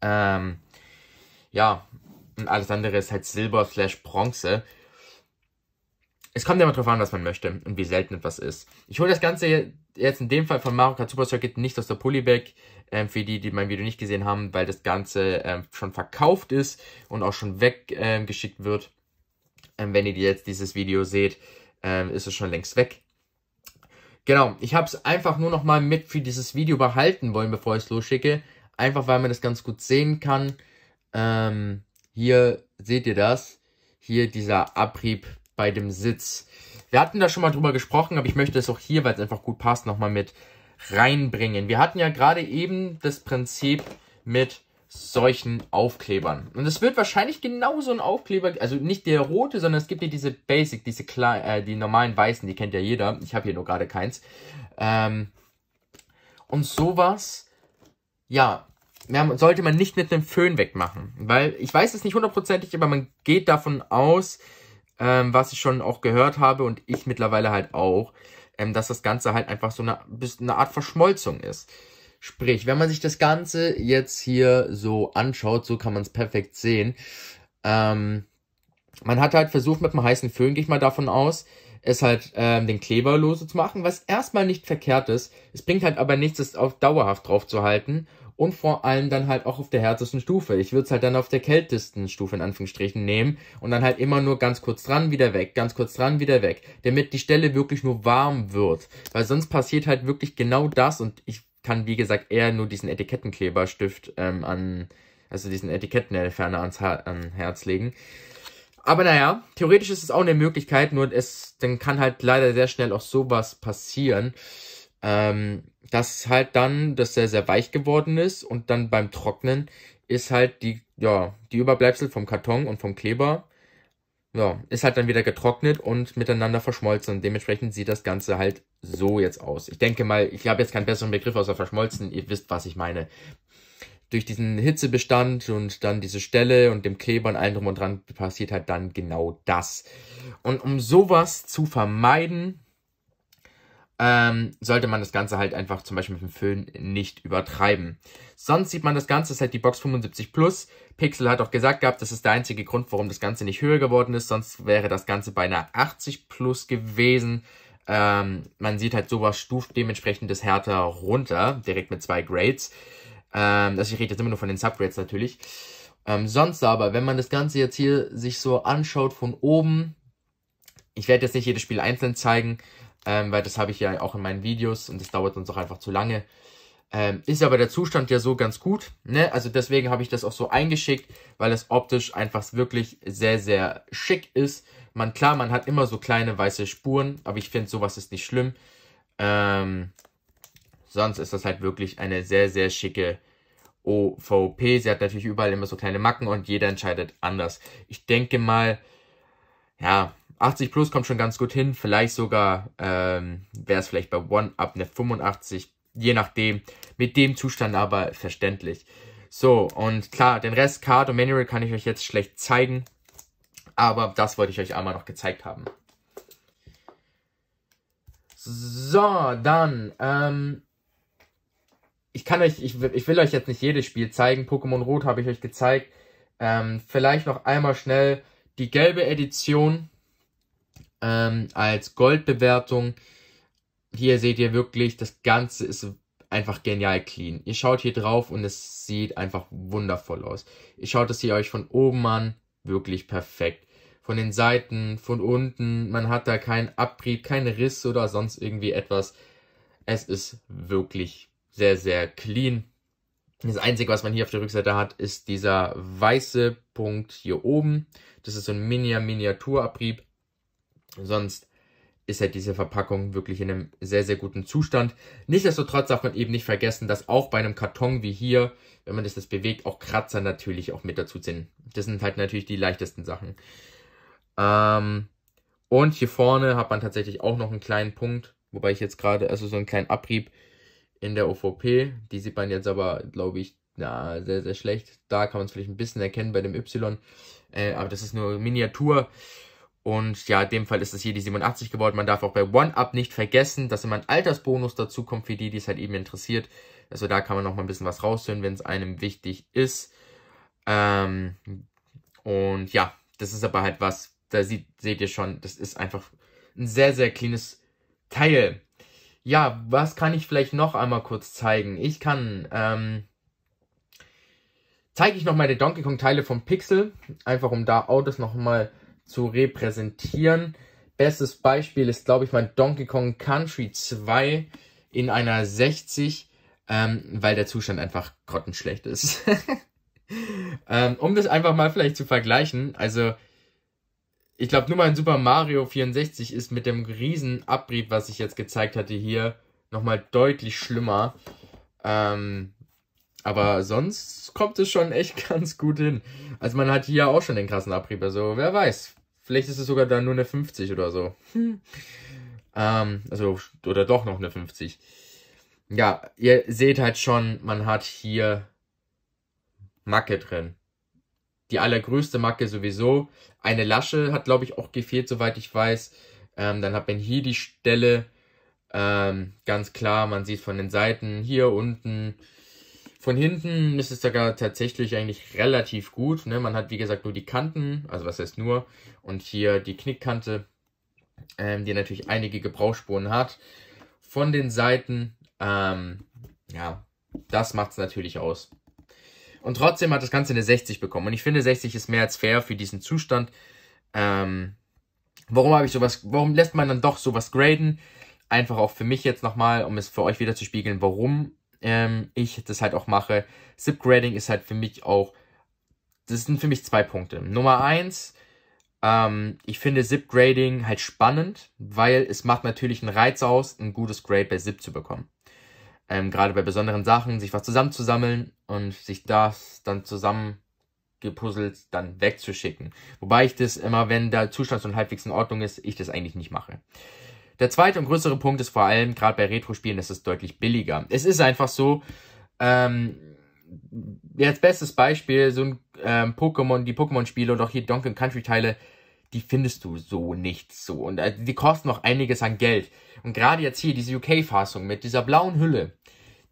Ähm, ja, und alles andere ist halt Silber slash Bronze es kommt immer drauf an, was man möchte und wie selten etwas ist. Ich hole das Ganze jetzt in dem Fall von Mario Kart Super Circuit nicht aus der Polybag, ähm, für die, die mein Video nicht gesehen haben, weil das Ganze ähm, schon verkauft ist und auch schon weggeschickt ähm, wird. Ähm, wenn ihr jetzt dieses Video seht, ähm, ist es schon längst weg. Genau, ich habe es einfach nur nochmal mit für dieses Video behalten wollen, bevor ich es losschicke. Einfach, weil man das ganz gut sehen kann. Ähm, hier seht ihr das. Hier dieser Abrieb bei dem Sitz. Wir hatten da schon mal drüber gesprochen, aber ich möchte es auch hier, weil es einfach gut passt, nochmal mit reinbringen. Wir hatten ja gerade eben das Prinzip mit solchen Aufklebern. Und es wird wahrscheinlich genauso ein Aufkleber, also nicht der rote, sondern es gibt hier diese Basic, diese kleinen, äh, die normalen weißen, die kennt ja jeder. Ich habe hier nur gerade keins. Ähm, und sowas, ja, sollte man nicht mit einem Föhn wegmachen. Weil, ich weiß es nicht hundertprozentig, aber man geht davon aus, ähm, was ich schon auch gehört habe und ich mittlerweile halt auch, ähm, dass das Ganze halt einfach so eine, eine Art Verschmolzung ist. Sprich, wenn man sich das Ganze jetzt hier so anschaut, so kann man es perfekt sehen. Ähm, man hat halt versucht, mit einem heißen Föhn, gehe ich mal davon aus, es halt ähm, den Kleber lose zu machen, was erstmal nicht verkehrt ist. Es bringt halt aber nichts, es auf dauerhaft drauf zu halten und vor allem dann halt auch auf der härtesten Stufe. Ich würde es halt dann auf der kältesten Stufe in Anführungsstrichen nehmen und dann halt immer nur ganz kurz dran, wieder weg, ganz kurz dran, wieder weg, damit die Stelle wirklich nur warm wird. Weil sonst passiert halt wirklich genau das und ich kann, wie gesagt, eher nur diesen Etikettenkleberstift ähm, an, also diesen Etikettenentferner äh, ans ha an Herz legen. Aber naja, theoretisch ist es auch eine Möglichkeit, nur es, dann kann halt leider sehr schnell auch sowas passieren ähm, dass halt dann das sehr, sehr weich geworden ist und dann beim Trocknen ist halt die, ja, die Überbleibsel vom Karton und vom Kleber, ja, ist halt dann wieder getrocknet und miteinander verschmolzen. Und dementsprechend sieht das Ganze halt so jetzt aus. Ich denke mal, ich habe jetzt keinen besseren Begriff außer verschmolzen. Ihr wisst, was ich meine. Durch diesen Hitzebestand und dann diese Stelle und dem Kleber und allem drum und dran passiert halt dann genau das. Und um sowas zu vermeiden, ähm, sollte man das Ganze halt einfach zum Beispiel mit dem Föhn nicht übertreiben. Sonst sieht man das Ganze, ist halt die Box 75 Plus. Pixel hat auch gesagt gehabt, das ist der einzige Grund, warum das Ganze nicht höher geworden ist. Sonst wäre das Ganze beinahe 80 Plus gewesen. Ähm, man sieht halt, sowas stuft dementsprechend das härter runter, direkt mit zwei Grades. Ähm, also ich rede jetzt immer nur von den Subgrades natürlich. Ähm, sonst aber, wenn man das Ganze jetzt hier sich so anschaut von oben, ich werde jetzt nicht jedes Spiel einzeln zeigen, ähm, weil das habe ich ja auch in meinen Videos und das dauert uns auch einfach zu lange. Ähm, ist aber der Zustand ja so ganz gut, ne? Also deswegen habe ich das auch so eingeschickt, weil es optisch einfach wirklich sehr, sehr schick ist. Man, klar, man hat immer so kleine weiße Spuren, aber ich finde, sowas ist nicht schlimm. Ähm, sonst ist das halt wirklich eine sehr, sehr schicke OVP. Sie hat natürlich überall immer so kleine Macken und jeder entscheidet anders. Ich denke mal, ja, 80 plus kommt schon ganz gut hin. Vielleicht sogar ähm, wäre es vielleicht bei One Up eine 85, je nachdem. Mit dem Zustand aber verständlich. So, und klar, den Rest Card und Manual kann ich euch jetzt schlecht zeigen. Aber das wollte ich euch einmal noch gezeigt haben. So, dann, ähm, ich kann euch, ich, ich will euch jetzt nicht jedes Spiel zeigen. Pokémon Rot habe ich euch gezeigt. Ähm, vielleicht noch einmal schnell die gelbe Edition ähm, als Goldbewertung. Hier seht ihr wirklich, das Ganze ist einfach genial clean. Ihr schaut hier drauf und es sieht einfach wundervoll aus. Ihr schaut es hier euch von oben an, wirklich perfekt. Von den Seiten, von unten, man hat da keinen Abrieb, keine Risse oder sonst irgendwie etwas. Es ist wirklich sehr, sehr clean. Das Einzige, was man hier auf der Rückseite hat, ist dieser weiße Punkt hier oben. Das ist so ein Mini-Miniaturabrieb, Sonst ist halt diese Verpackung wirklich in einem sehr, sehr guten Zustand. Nichtsdestotrotz darf man eben nicht vergessen, dass auch bei einem Karton wie hier, wenn man das, das bewegt, auch Kratzer natürlich auch mit dazu sind. Das sind halt natürlich die leichtesten Sachen. Ähm, und hier vorne hat man tatsächlich auch noch einen kleinen Punkt, wobei ich jetzt gerade, also so einen kleinen Abrieb in der OVP. Die sieht man jetzt aber, glaube ich, na, sehr, sehr schlecht. Da kann man es vielleicht ein bisschen erkennen bei dem Y. Äh, aber das ist nur Miniatur. Und ja, in dem Fall ist es hier die 87 geworden. Man darf auch bei One-Up nicht vergessen, dass immer ein Altersbonus dazu kommt für die, die es halt eben interessiert. Also da kann man nochmal ein bisschen was raushören, wenn es einem wichtig ist. Ähm, und ja, das ist aber halt was, da sieht, seht ihr schon, das ist einfach ein sehr, sehr cleanes Teil. Ja, was kann ich vielleicht noch einmal kurz zeigen? Ich kann, ähm, zeige ich noch meine Donkey Kong Teile vom Pixel, einfach um da Autos nochmal mal zu repräsentieren. Bestes Beispiel ist, glaube ich, mein Donkey Kong Country 2 in einer 60, ähm, weil der Zustand einfach grottenschlecht ist. ähm, um das einfach mal vielleicht zu vergleichen, also ich glaube, nur mein Super Mario 64 ist mit dem riesen Abrieb, was ich jetzt gezeigt hatte hier, nochmal deutlich schlimmer. Ähm, aber sonst kommt es schon echt ganz gut hin. Also man hat hier auch schon den krassen Abrieb. Also wer weiß. Vielleicht ist es sogar dann nur eine 50 oder so. Hm. Ähm, also, oder doch noch eine 50. Ja, ihr seht halt schon, man hat hier Macke drin. Die allergrößte Macke sowieso. Eine Lasche hat, glaube ich, auch gefehlt, soweit ich weiß. Ähm, dann hat man hier die Stelle. Ähm, ganz klar, man sieht von den Seiten hier unten von hinten ist es sogar tatsächlich eigentlich relativ gut. Ne? Man hat, wie gesagt, nur die Kanten, also was heißt nur, und hier die Knickkante, ähm, die natürlich einige Gebrauchsspuren hat. Von den Seiten, ähm, ja, das macht es natürlich aus. Und trotzdem hat das Ganze eine 60 bekommen. Und ich finde, 60 ist mehr als fair für diesen Zustand. Ähm, warum habe ich sowas, warum lässt man dann doch sowas graden? Einfach auch für mich jetzt nochmal, um es für euch wieder zu spiegeln, warum ähm, ich das halt auch mache. Zipgrading ist halt für mich auch, das sind für mich zwei Punkte. Nummer eins, ähm, ich finde Zipgrading halt spannend, weil es macht natürlich einen Reiz aus, ein gutes Grade bei Zip zu bekommen. Ähm, Gerade bei besonderen Sachen, sich was zusammenzusammeln und sich das dann zusammengepuzzelt dann wegzuschicken. Wobei ich das immer, wenn der Zustand schon halbwegs in Ordnung ist, ich das eigentlich nicht mache. Der zweite und größere Punkt ist vor allem, gerade bei Retro-Spielen ist es deutlich billiger. Es ist einfach so, ähm, jetzt bestes Beispiel, so ein ähm, Pokémon, die Pokémon-Spiele und auch hier Donkey Country-Teile, die findest du so nicht so. Und äh, die kosten noch einiges an Geld. Und gerade jetzt hier, diese UK-Fassung mit dieser blauen Hülle,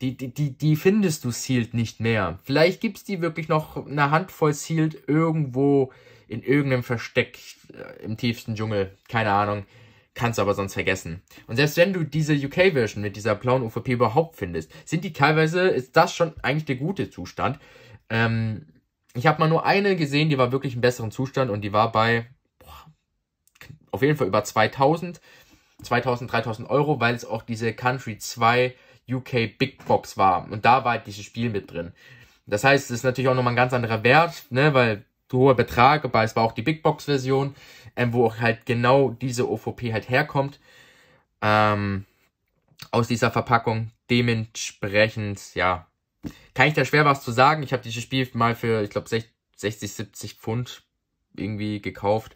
die, die, die, die findest du sealed nicht mehr. Vielleicht gibt's die wirklich noch eine Handvoll sealed irgendwo in irgendeinem Versteck äh, im tiefsten Dschungel. Keine Ahnung kannst du aber sonst vergessen. Und selbst wenn du diese UK-Version mit dieser blauen UVP überhaupt findest, sind die teilweise, ist das schon eigentlich der gute Zustand. Ähm, ich habe mal nur eine gesehen, die war wirklich im besseren Zustand und die war bei, boah, auf jeden Fall über 2000, 2000, 3000 Euro, weil es auch diese Country 2 UK Big Box war. Und da war halt dieses Spiel mit drin. Das heißt, es ist natürlich auch nochmal ein ganz anderer Wert, ne, weil hoher Betrag, aber es war auch die Big Box Version, ähm, wo auch halt genau diese OVP halt herkommt. Ähm, aus dieser Verpackung. Dementsprechend, ja, kann ich da schwer was zu sagen. Ich habe dieses Spiel mal für, ich glaube, 60, 70 Pfund irgendwie gekauft.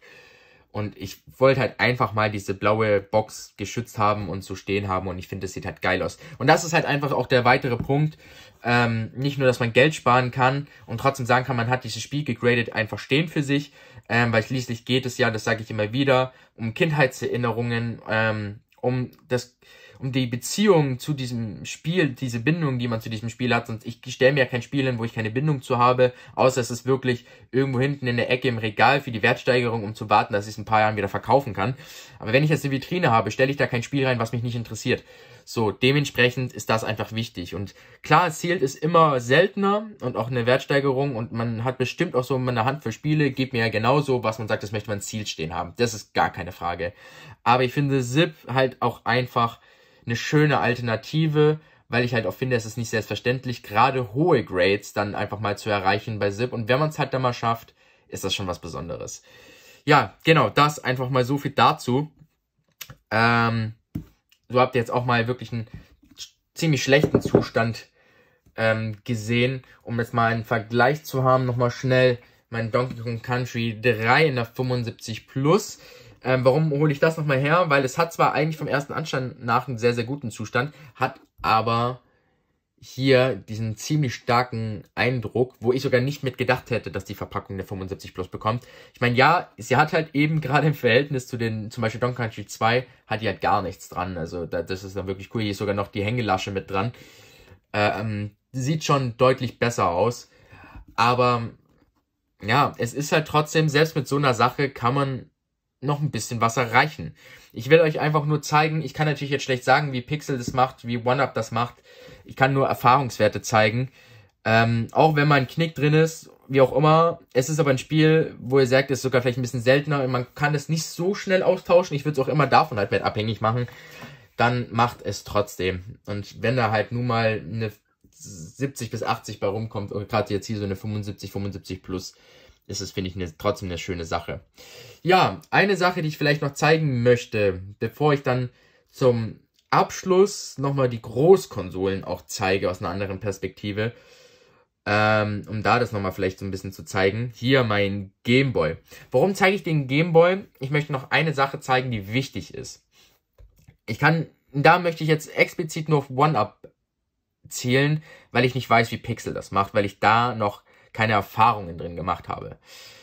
Und ich wollte halt einfach mal diese blaue Box geschützt haben und so stehen haben. Und ich finde, das sieht halt geil aus. Und das ist halt einfach auch der weitere Punkt. Ähm, nicht nur, dass man Geld sparen kann und trotzdem sagen kann, man hat dieses Spiel gegradet einfach stehen für sich. Ähm, weil schließlich geht es ja, das sage ich immer wieder, um Kindheitserinnerungen, ähm, um das um die Beziehung zu diesem Spiel, diese Bindung, die man zu diesem Spiel hat. Und ich stelle mir ja kein Spiel hin, wo ich keine Bindung zu habe, außer es ist wirklich irgendwo hinten in der Ecke im Regal für die Wertsteigerung, um zu warten, dass ich es ein paar Jahren wieder verkaufen kann. Aber wenn ich jetzt eine Vitrine habe, stelle ich da kein Spiel rein, was mich nicht interessiert. So, dementsprechend ist das einfach wichtig. Und klar, zählt ist immer seltener und auch eine Wertsteigerung und man hat bestimmt auch so eine Hand für Spiele, geht mir ja genauso, was man sagt, das möchte man Sealed stehen haben. Das ist gar keine Frage. Aber ich finde Zip halt auch einfach eine schöne Alternative, weil ich halt auch finde, es ist nicht selbstverständlich, gerade hohe Grades dann einfach mal zu erreichen bei SIP. Und wenn man es halt dann mal schafft, ist das schon was Besonderes. Ja, genau, das einfach mal so viel dazu. Ähm, so habt ihr jetzt auch mal wirklich einen ziemlich schlechten Zustand ähm, gesehen, um jetzt mal einen Vergleich zu haben, nochmal schnell mein Donkey Kong Country 3 in der 75 Plus. Ähm, warum hole ich das nochmal her? Weil es hat zwar eigentlich vom ersten Anstand nach einen sehr, sehr guten Zustand, hat aber hier diesen ziemlich starken Eindruck, wo ich sogar nicht mit gedacht hätte, dass die Verpackung der 75 Plus bekommt. Ich meine, ja, sie hat halt eben gerade im Verhältnis zu den, zum Beispiel Don Country 2, hat die halt gar nichts dran. Also da, das ist dann wirklich cool. Hier ist sogar noch die Hängelasche mit dran. Ähm, sieht schon deutlich besser aus. Aber ja, es ist halt trotzdem, selbst mit so einer Sache kann man noch ein bisschen was erreichen. Ich will euch einfach nur zeigen, ich kann natürlich jetzt schlecht sagen, wie Pixel das macht, wie OneUp das macht. Ich kann nur Erfahrungswerte zeigen. Ähm, auch wenn mal ein Knick drin ist, wie auch immer. Es ist aber ein Spiel, wo ihr sagt, es ist sogar vielleicht ein bisschen seltener und man kann es nicht so schnell austauschen. Ich würde es auch immer davon halt mit abhängig machen. Dann macht es trotzdem. Und wenn da halt nun mal eine 70 bis 80 bei rumkommt, und gerade jetzt hier so eine 75, 75 plus, ist es, finde ich, ne, trotzdem eine schöne Sache. Ja, eine Sache, die ich vielleicht noch zeigen möchte, bevor ich dann zum Abschluss nochmal die Großkonsolen auch zeige aus einer anderen Perspektive, ähm, um da das nochmal vielleicht so ein bisschen zu zeigen. Hier mein Gameboy. Warum zeige ich den Gameboy? Ich möchte noch eine Sache zeigen, die wichtig ist. Ich kann, da möchte ich jetzt explizit nur auf One-Up zielen, weil ich nicht weiß, wie Pixel das macht, weil ich da noch keine Erfahrungen drin gemacht habe.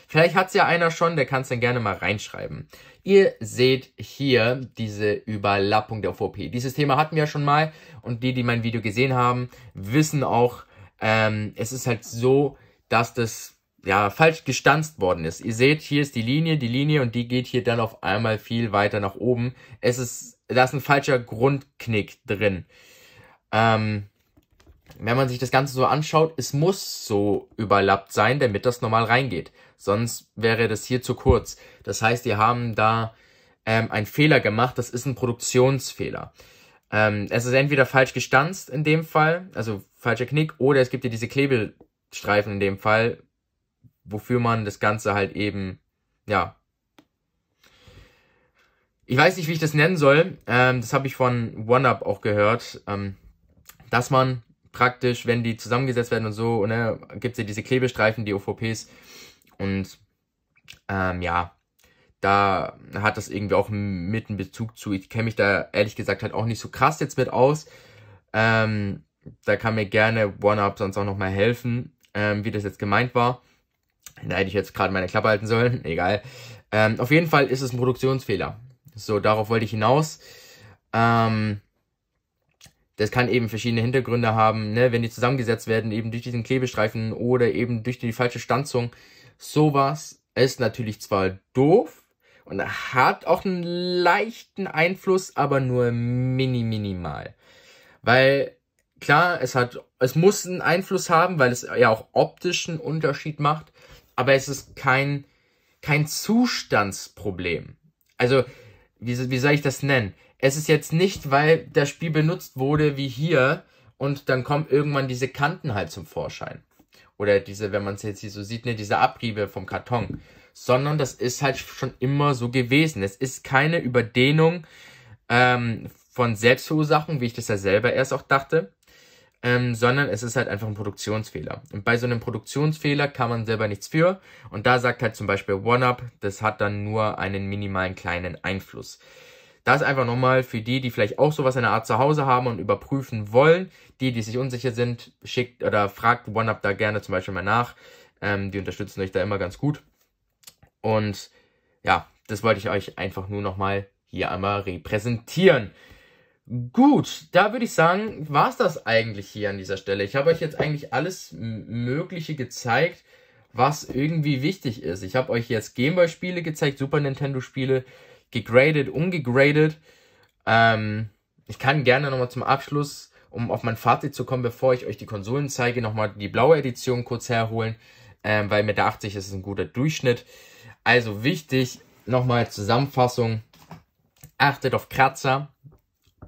Vielleicht hat's ja einer schon, der kann's dann gerne mal reinschreiben. Ihr seht hier diese Überlappung der OVP. Dieses Thema hatten wir ja schon mal und die, die mein Video gesehen haben, wissen auch, ähm, es ist halt so, dass das ja, falsch gestanzt worden ist. Ihr seht, hier ist die Linie, die Linie und die geht hier dann auf einmal viel weiter nach oben. Es ist, da ist ein falscher Grundknick drin. Ähm, wenn man sich das Ganze so anschaut, es muss so überlappt sein, damit das normal reingeht. Sonst wäre das hier zu kurz. Das heißt, die haben da ähm, einen Fehler gemacht. Das ist ein Produktionsfehler. Ähm, es ist entweder falsch gestanzt in dem Fall, also falscher Knick, oder es gibt ja diese Klebestreifen in dem Fall, wofür man das Ganze halt eben, ja. Ich weiß nicht, wie ich das nennen soll. Ähm, das habe ich von OneUp auch gehört, ähm, dass man praktisch, wenn die zusammengesetzt werden und so, ne, gibt es ja diese Klebestreifen, die OVPs. Und ähm, ja, da hat das irgendwie auch mit einen Bezug zu. Ich kenne mich da ehrlich gesagt halt auch nicht so krass jetzt mit aus. Ähm, da kann mir gerne OneUp sonst auch nochmal helfen, ähm, wie das jetzt gemeint war. Da hätte ich jetzt gerade meine Klappe halten sollen, egal. Ähm, auf jeden Fall ist es ein Produktionsfehler. So, darauf wollte ich hinaus. Ähm, das kann eben verschiedene Hintergründe haben, ne? wenn die zusammengesetzt werden, eben durch diesen Klebestreifen oder eben durch die falsche Stanzung. Sowas ist natürlich zwar doof und hat auch einen leichten Einfluss, aber nur mini minimal. Weil klar, es hat, es muss einen Einfluss haben, weil es ja auch optischen Unterschied macht, aber es ist kein kein Zustandsproblem. Also wie, wie soll ich das nennen? Es ist jetzt nicht, weil das Spiel benutzt wurde wie hier und dann kommen irgendwann diese Kanten halt zum Vorschein. Oder diese, wenn man es jetzt hier so sieht, ne, diese Abriebe vom Karton. Sondern das ist halt schon immer so gewesen. Es ist keine Überdehnung ähm, von Selbstverursachung, wie ich das ja selber erst auch dachte, ähm, sondern es ist halt einfach ein Produktionsfehler. Und bei so einem Produktionsfehler kann man selber nichts für. Und da sagt halt zum Beispiel OneUp, das hat dann nur einen minimalen kleinen Einfluss. Das einfach nochmal für die, die vielleicht auch sowas in der Art zu Hause haben und überprüfen wollen. Die, die sich unsicher sind, schickt oder fragt OneUp da gerne zum Beispiel mal nach. Ähm, die unterstützen euch da immer ganz gut. Und ja, das wollte ich euch einfach nur nochmal hier einmal repräsentieren. Gut, da würde ich sagen, war es das eigentlich hier an dieser Stelle. Ich habe euch jetzt eigentlich alles Mögliche gezeigt, was irgendwie wichtig ist. Ich habe euch jetzt Gameboy-Spiele gezeigt, Super Nintendo-Spiele, gegradet, ungegradet. Ähm, ich kann gerne nochmal zum Abschluss, um auf mein Fazit zu kommen, bevor ich euch die Konsolen zeige, nochmal die blaue Edition kurz herholen, ähm, weil mit der 80 ist es ein guter Durchschnitt. Also wichtig, nochmal Zusammenfassung, achtet auf Kratzer,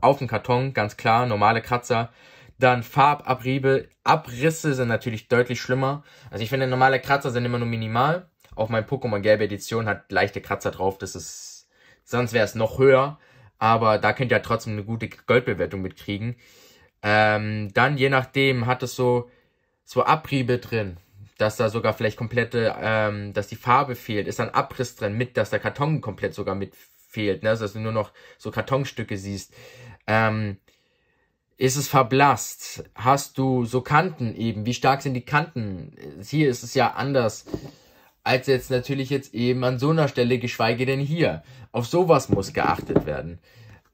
auf den Karton, ganz klar, normale Kratzer. Dann Farbabriebe, Abrisse sind natürlich deutlich schlimmer. Also ich finde, normale Kratzer sind immer nur minimal. Auch mein Pokémon Gelbe Edition hat leichte Kratzer drauf, das ist Sonst wäre es noch höher. Aber da könnt ihr ja trotzdem eine gute Goldbewertung mitkriegen. Ähm, dann, je nachdem, hat es so, so Abriebe drin. Dass da sogar vielleicht komplette, ähm, dass die Farbe fehlt. Ist dann Abriss drin mit, dass der Karton komplett sogar mit fehlt. Ne? Also, dass du nur noch so Kartonstücke siehst. Ähm, ist es verblasst? Hast du so Kanten eben? Wie stark sind die Kanten? Hier ist es ja anders als jetzt natürlich jetzt eben an so einer Stelle, geschweige denn hier. Auf sowas muss geachtet werden.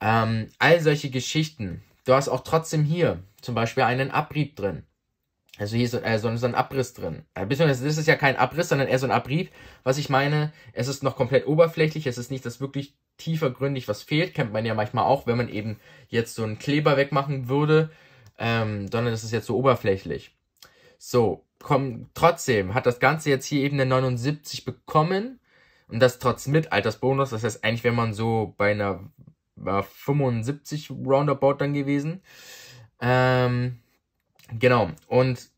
Ähm, all solche Geschichten. Du hast auch trotzdem hier zum Beispiel einen Abrieb drin. Also hier ist äh, so, so ein Abriss drin. Äh, beziehungsweise das ist ja kein Abriss, sondern eher so ein Abrieb. Was ich meine, es ist noch komplett oberflächlich, es ist nicht das wirklich tiefergründig, was fehlt. Kennt man ja manchmal auch, wenn man eben jetzt so einen Kleber wegmachen würde, ähm, sondern es ist jetzt so oberflächlich. So, kommen trotzdem, hat das Ganze jetzt hier eben eine 79 bekommen. Und das trotz Altersbonus. Das heißt, eigentlich wäre man so bei einer äh, 75 Roundabout dann gewesen. Ähm, genau. Und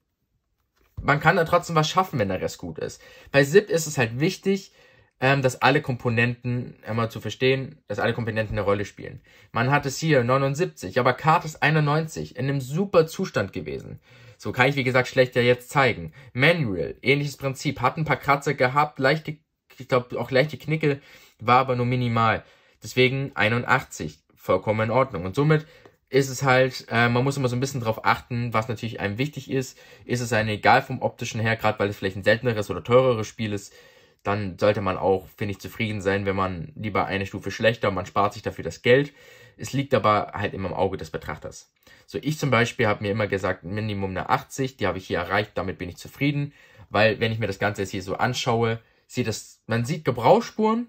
man kann da trotzdem was schaffen, wenn der Rest gut ist. Bei SIP ist es halt wichtig, ähm, dass alle Komponenten einmal zu verstehen, dass alle Komponenten eine Rolle spielen. Man hat es hier 79, aber Kart ist 91, in einem super Zustand gewesen. So kann ich, wie gesagt, schlechter jetzt zeigen. Manual, ähnliches Prinzip, hat ein paar Kratzer gehabt, leichte, ich glaube auch leichte Knicke, war aber nur minimal. Deswegen 81, vollkommen in Ordnung. Und somit ist es halt, äh, man muss immer so ein bisschen drauf achten, was natürlich einem wichtig ist. Ist es einem egal vom optischen her, gerade weil es vielleicht ein selteneres oder teureres Spiel ist, dann sollte man auch, finde ich, zufrieden sein, wenn man lieber eine Stufe schlechter, und man spart sich dafür das Geld. Es liegt aber halt immer im Auge des Betrachters. So, ich zum Beispiel habe mir immer gesagt, Minimum eine 80, die habe ich hier erreicht, damit bin ich zufrieden, weil wenn ich mir das Ganze jetzt hier so anschaue, sieht das, man sieht Gebrauchsspuren,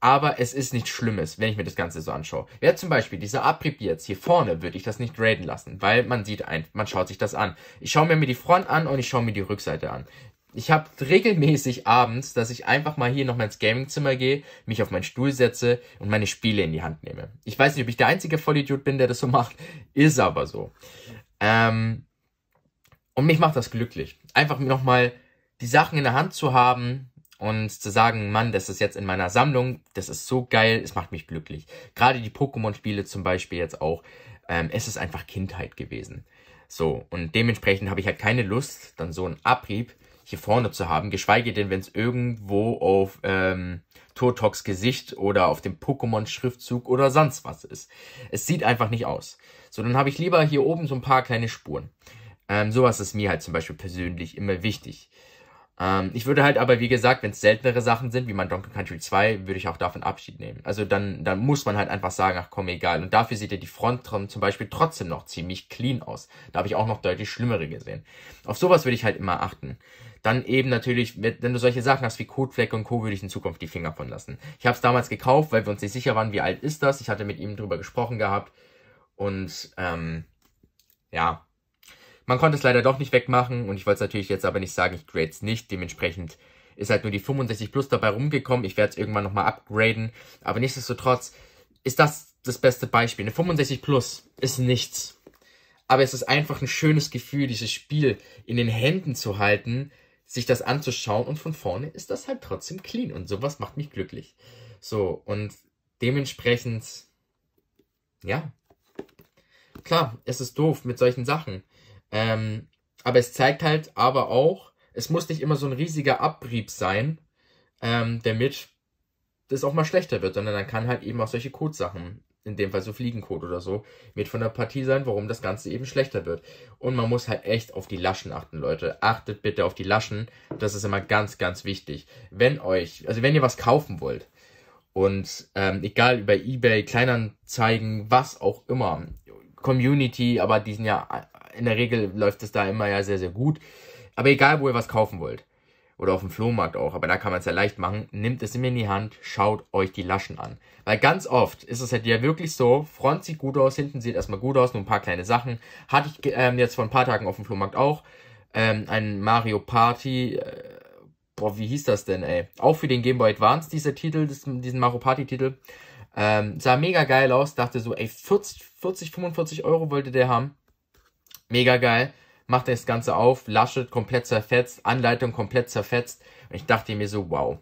aber es ist nichts Schlimmes, wenn ich mir das Ganze so anschaue. Wäre ja, zum Beispiel dieser Abrieb jetzt hier vorne, würde ich das nicht graden lassen, weil man sieht ein, man schaut sich das an. Ich schaue mir die Front an und ich schaue mir die Rückseite an. Ich habe regelmäßig abends, dass ich einfach mal hier nochmal ins Gamingzimmer gehe, mich auf meinen Stuhl setze und meine Spiele in die Hand nehme. Ich weiß nicht, ob ich der einzige Vollidiot bin, der das so macht, ist aber so. Ähm, und mich macht das glücklich. Einfach nochmal die Sachen in der Hand zu haben, und zu sagen, Mann, das ist jetzt in meiner Sammlung, das ist so geil, es macht mich glücklich. Gerade die Pokémon-Spiele zum Beispiel jetzt auch, ähm, es ist einfach Kindheit gewesen. So, und dementsprechend habe ich halt keine Lust, dann so einen Abrieb hier vorne zu haben, geschweige denn, wenn es irgendwo auf ähm, Turtoks Gesicht oder auf dem Pokémon-Schriftzug oder sonst was ist. Es sieht einfach nicht aus. So, dann habe ich lieber hier oben so ein paar kleine Spuren. Ähm, sowas ist mir halt zum Beispiel persönlich immer wichtig. Ähm, ich würde halt aber, wie gesagt, wenn es seltenere Sachen sind, wie mein Donkey Country 2, würde ich auch davon Abschied nehmen. Also dann, dann muss man halt einfach sagen, ach komm, egal. Und dafür sieht ja die Front zum Beispiel trotzdem noch ziemlich clean aus. Da habe ich auch noch deutlich schlimmere gesehen. Auf sowas würde ich halt immer achten. Dann eben natürlich, wenn du solche Sachen hast wie Kotfleck und Co., würde ich in Zukunft die Finger von lassen. Ich habe es damals gekauft, weil wir uns nicht sicher waren, wie alt ist das. Ich hatte mit ihm drüber gesprochen gehabt. Und ähm, ja, man konnte es leider doch nicht wegmachen. Und ich wollte es natürlich jetzt aber nicht sagen, ich grade es nicht. Dementsprechend ist halt nur die 65 Plus dabei rumgekommen. Ich werde es irgendwann nochmal upgraden. Aber nichtsdestotrotz ist das das beste Beispiel. Eine 65 Plus ist nichts. Aber es ist einfach ein schönes Gefühl, dieses Spiel in den Händen zu halten sich das anzuschauen und von vorne ist das halt trotzdem clean und sowas macht mich glücklich. So, und dementsprechend, ja, klar, es ist doof mit solchen Sachen. Ähm, aber es zeigt halt aber auch, es muss nicht immer so ein riesiger Abrieb sein, ähm, damit das auch mal schlechter wird, sondern dann kann halt eben auch solche Code-Sachen in dem Fall so Fliegencode oder so, mit von der Partie sein, warum das Ganze eben schlechter wird. Und man muss halt echt auf die Laschen achten, Leute. Achtet bitte auf die Laschen. Das ist immer ganz, ganz wichtig. Wenn euch, also wenn ihr was kaufen wollt, und ähm, egal über Ebay, Kleinanzeigen, was auch immer, Community, aber die sind ja, äh, in der Regel läuft es da immer ja sehr, sehr gut. Aber egal, wo ihr was kaufen wollt, oder auf dem Flohmarkt auch, aber da kann man es ja leicht machen, nimmt es immer in die Hand, schaut euch die Laschen an. Weil ganz oft ist es halt ja wirklich so, Front sieht gut aus, hinten sieht erstmal gut aus, nur ein paar kleine Sachen. Hatte ich ähm, jetzt vor ein paar Tagen auf dem Flohmarkt auch ähm, ein Mario Party, äh, boah, wie hieß das denn, ey? Auch für den Game Boy Advance dieser Titel, diesen Mario Party Titel. Ähm, sah mega geil aus, dachte so, ey, 40, 40 45 Euro wollte der haben. Mega geil macht er das Ganze auf, Laschet komplett zerfetzt, Anleitung komplett zerfetzt. Und ich dachte mir so, wow.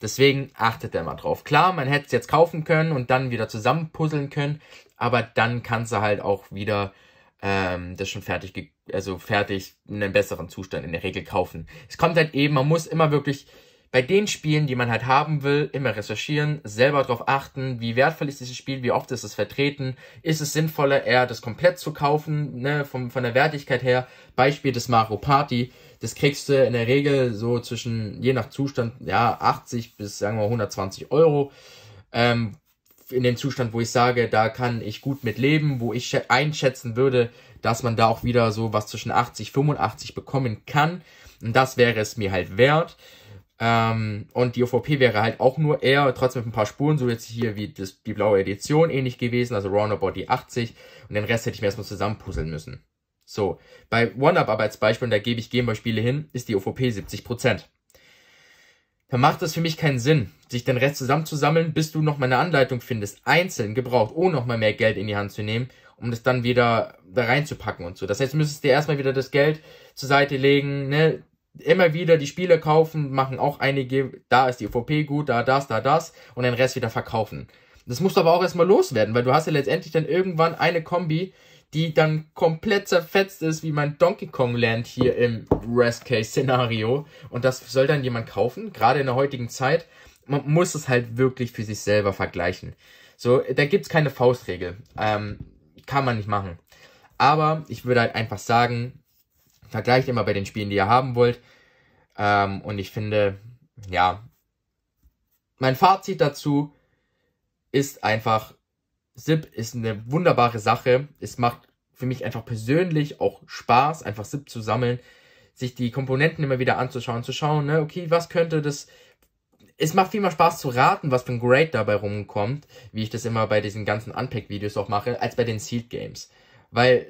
Deswegen achtet er mal drauf. Klar, man hätte es jetzt kaufen können und dann wieder zusammenpuzzeln können, aber dann kannst du halt auch wieder ähm, das schon fertig, also fertig in einem besseren Zustand in der Regel kaufen. Es kommt halt eben, man muss immer wirklich bei den Spielen, die man halt haben will, immer recherchieren, selber darauf achten, wie wertvoll ist dieses Spiel, wie oft ist es vertreten, ist es sinnvoller, eher das komplett zu kaufen, ne, von, von der Wertigkeit her. Beispiel des Mario Party, das kriegst du in der Regel so zwischen, je nach Zustand, ja, 80 bis, sagen wir, 120 Euro. Ähm, in dem Zustand, wo ich sage, da kann ich gut mit leben, wo ich einschätzen würde, dass man da auch wieder so was zwischen 80, 85 bekommen kann. Und das wäre es mir halt wert. Ähm, und die OVP wäre halt auch nur eher, trotzdem mit ein paar Spuren, so jetzt hier wie das, die blaue Edition ähnlich gewesen, also roundabout die 80. Und den Rest hätte ich mir erstmal zusammenpuzzeln müssen. So, bei OneUp aber als Beispiel, und da gebe ich Gameboy-Spiele hin, ist die OVP 70%. Da macht das für mich keinen Sinn, sich den Rest zusammenzusammeln, bis du nochmal eine Anleitung findest, einzeln gebraucht, ohne nochmal mehr Geld in die Hand zu nehmen, um das dann wieder da reinzupacken und so. Das heißt, du müsstest dir erstmal wieder das Geld zur Seite legen, ne, immer wieder die Spiele kaufen, machen auch einige, da ist die OVP gut, da das, da das und den Rest wieder verkaufen. Das musst du aber auch erstmal loswerden, weil du hast ja letztendlich dann irgendwann eine Kombi, die dann komplett zerfetzt ist, wie mein Donkey Kong Land hier im rest Case Szenario. Und das soll dann jemand kaufen, gerade in der heutigen Zeit. Man muss es halt wirklich für sich selber vergleichen. So, da gibt's keine Faustregel. Ähm, kann man nicht machen. Aber ich würde halt einfach sagen, Vergleicht immer bei den Spielen, die ihr haben wollt. Ähm, und ich finde, ja, mein Fazit dazu ist einfach, SIP ist eine wunderbare Sache. Es macht für mich einfach persönlich auch Spaß, einfach SIP zu sammeln, sich die Komponenten immer wieder anzuschauen, zu schauen, ne, okay, was könnte das. Es macht viel mehr Spaß zu raten, was für ein Grade dabei rumkommt, wie ich das immer bei diesen ganzen Unpack-Videos auch mache, als bei den Seed-Games. Weil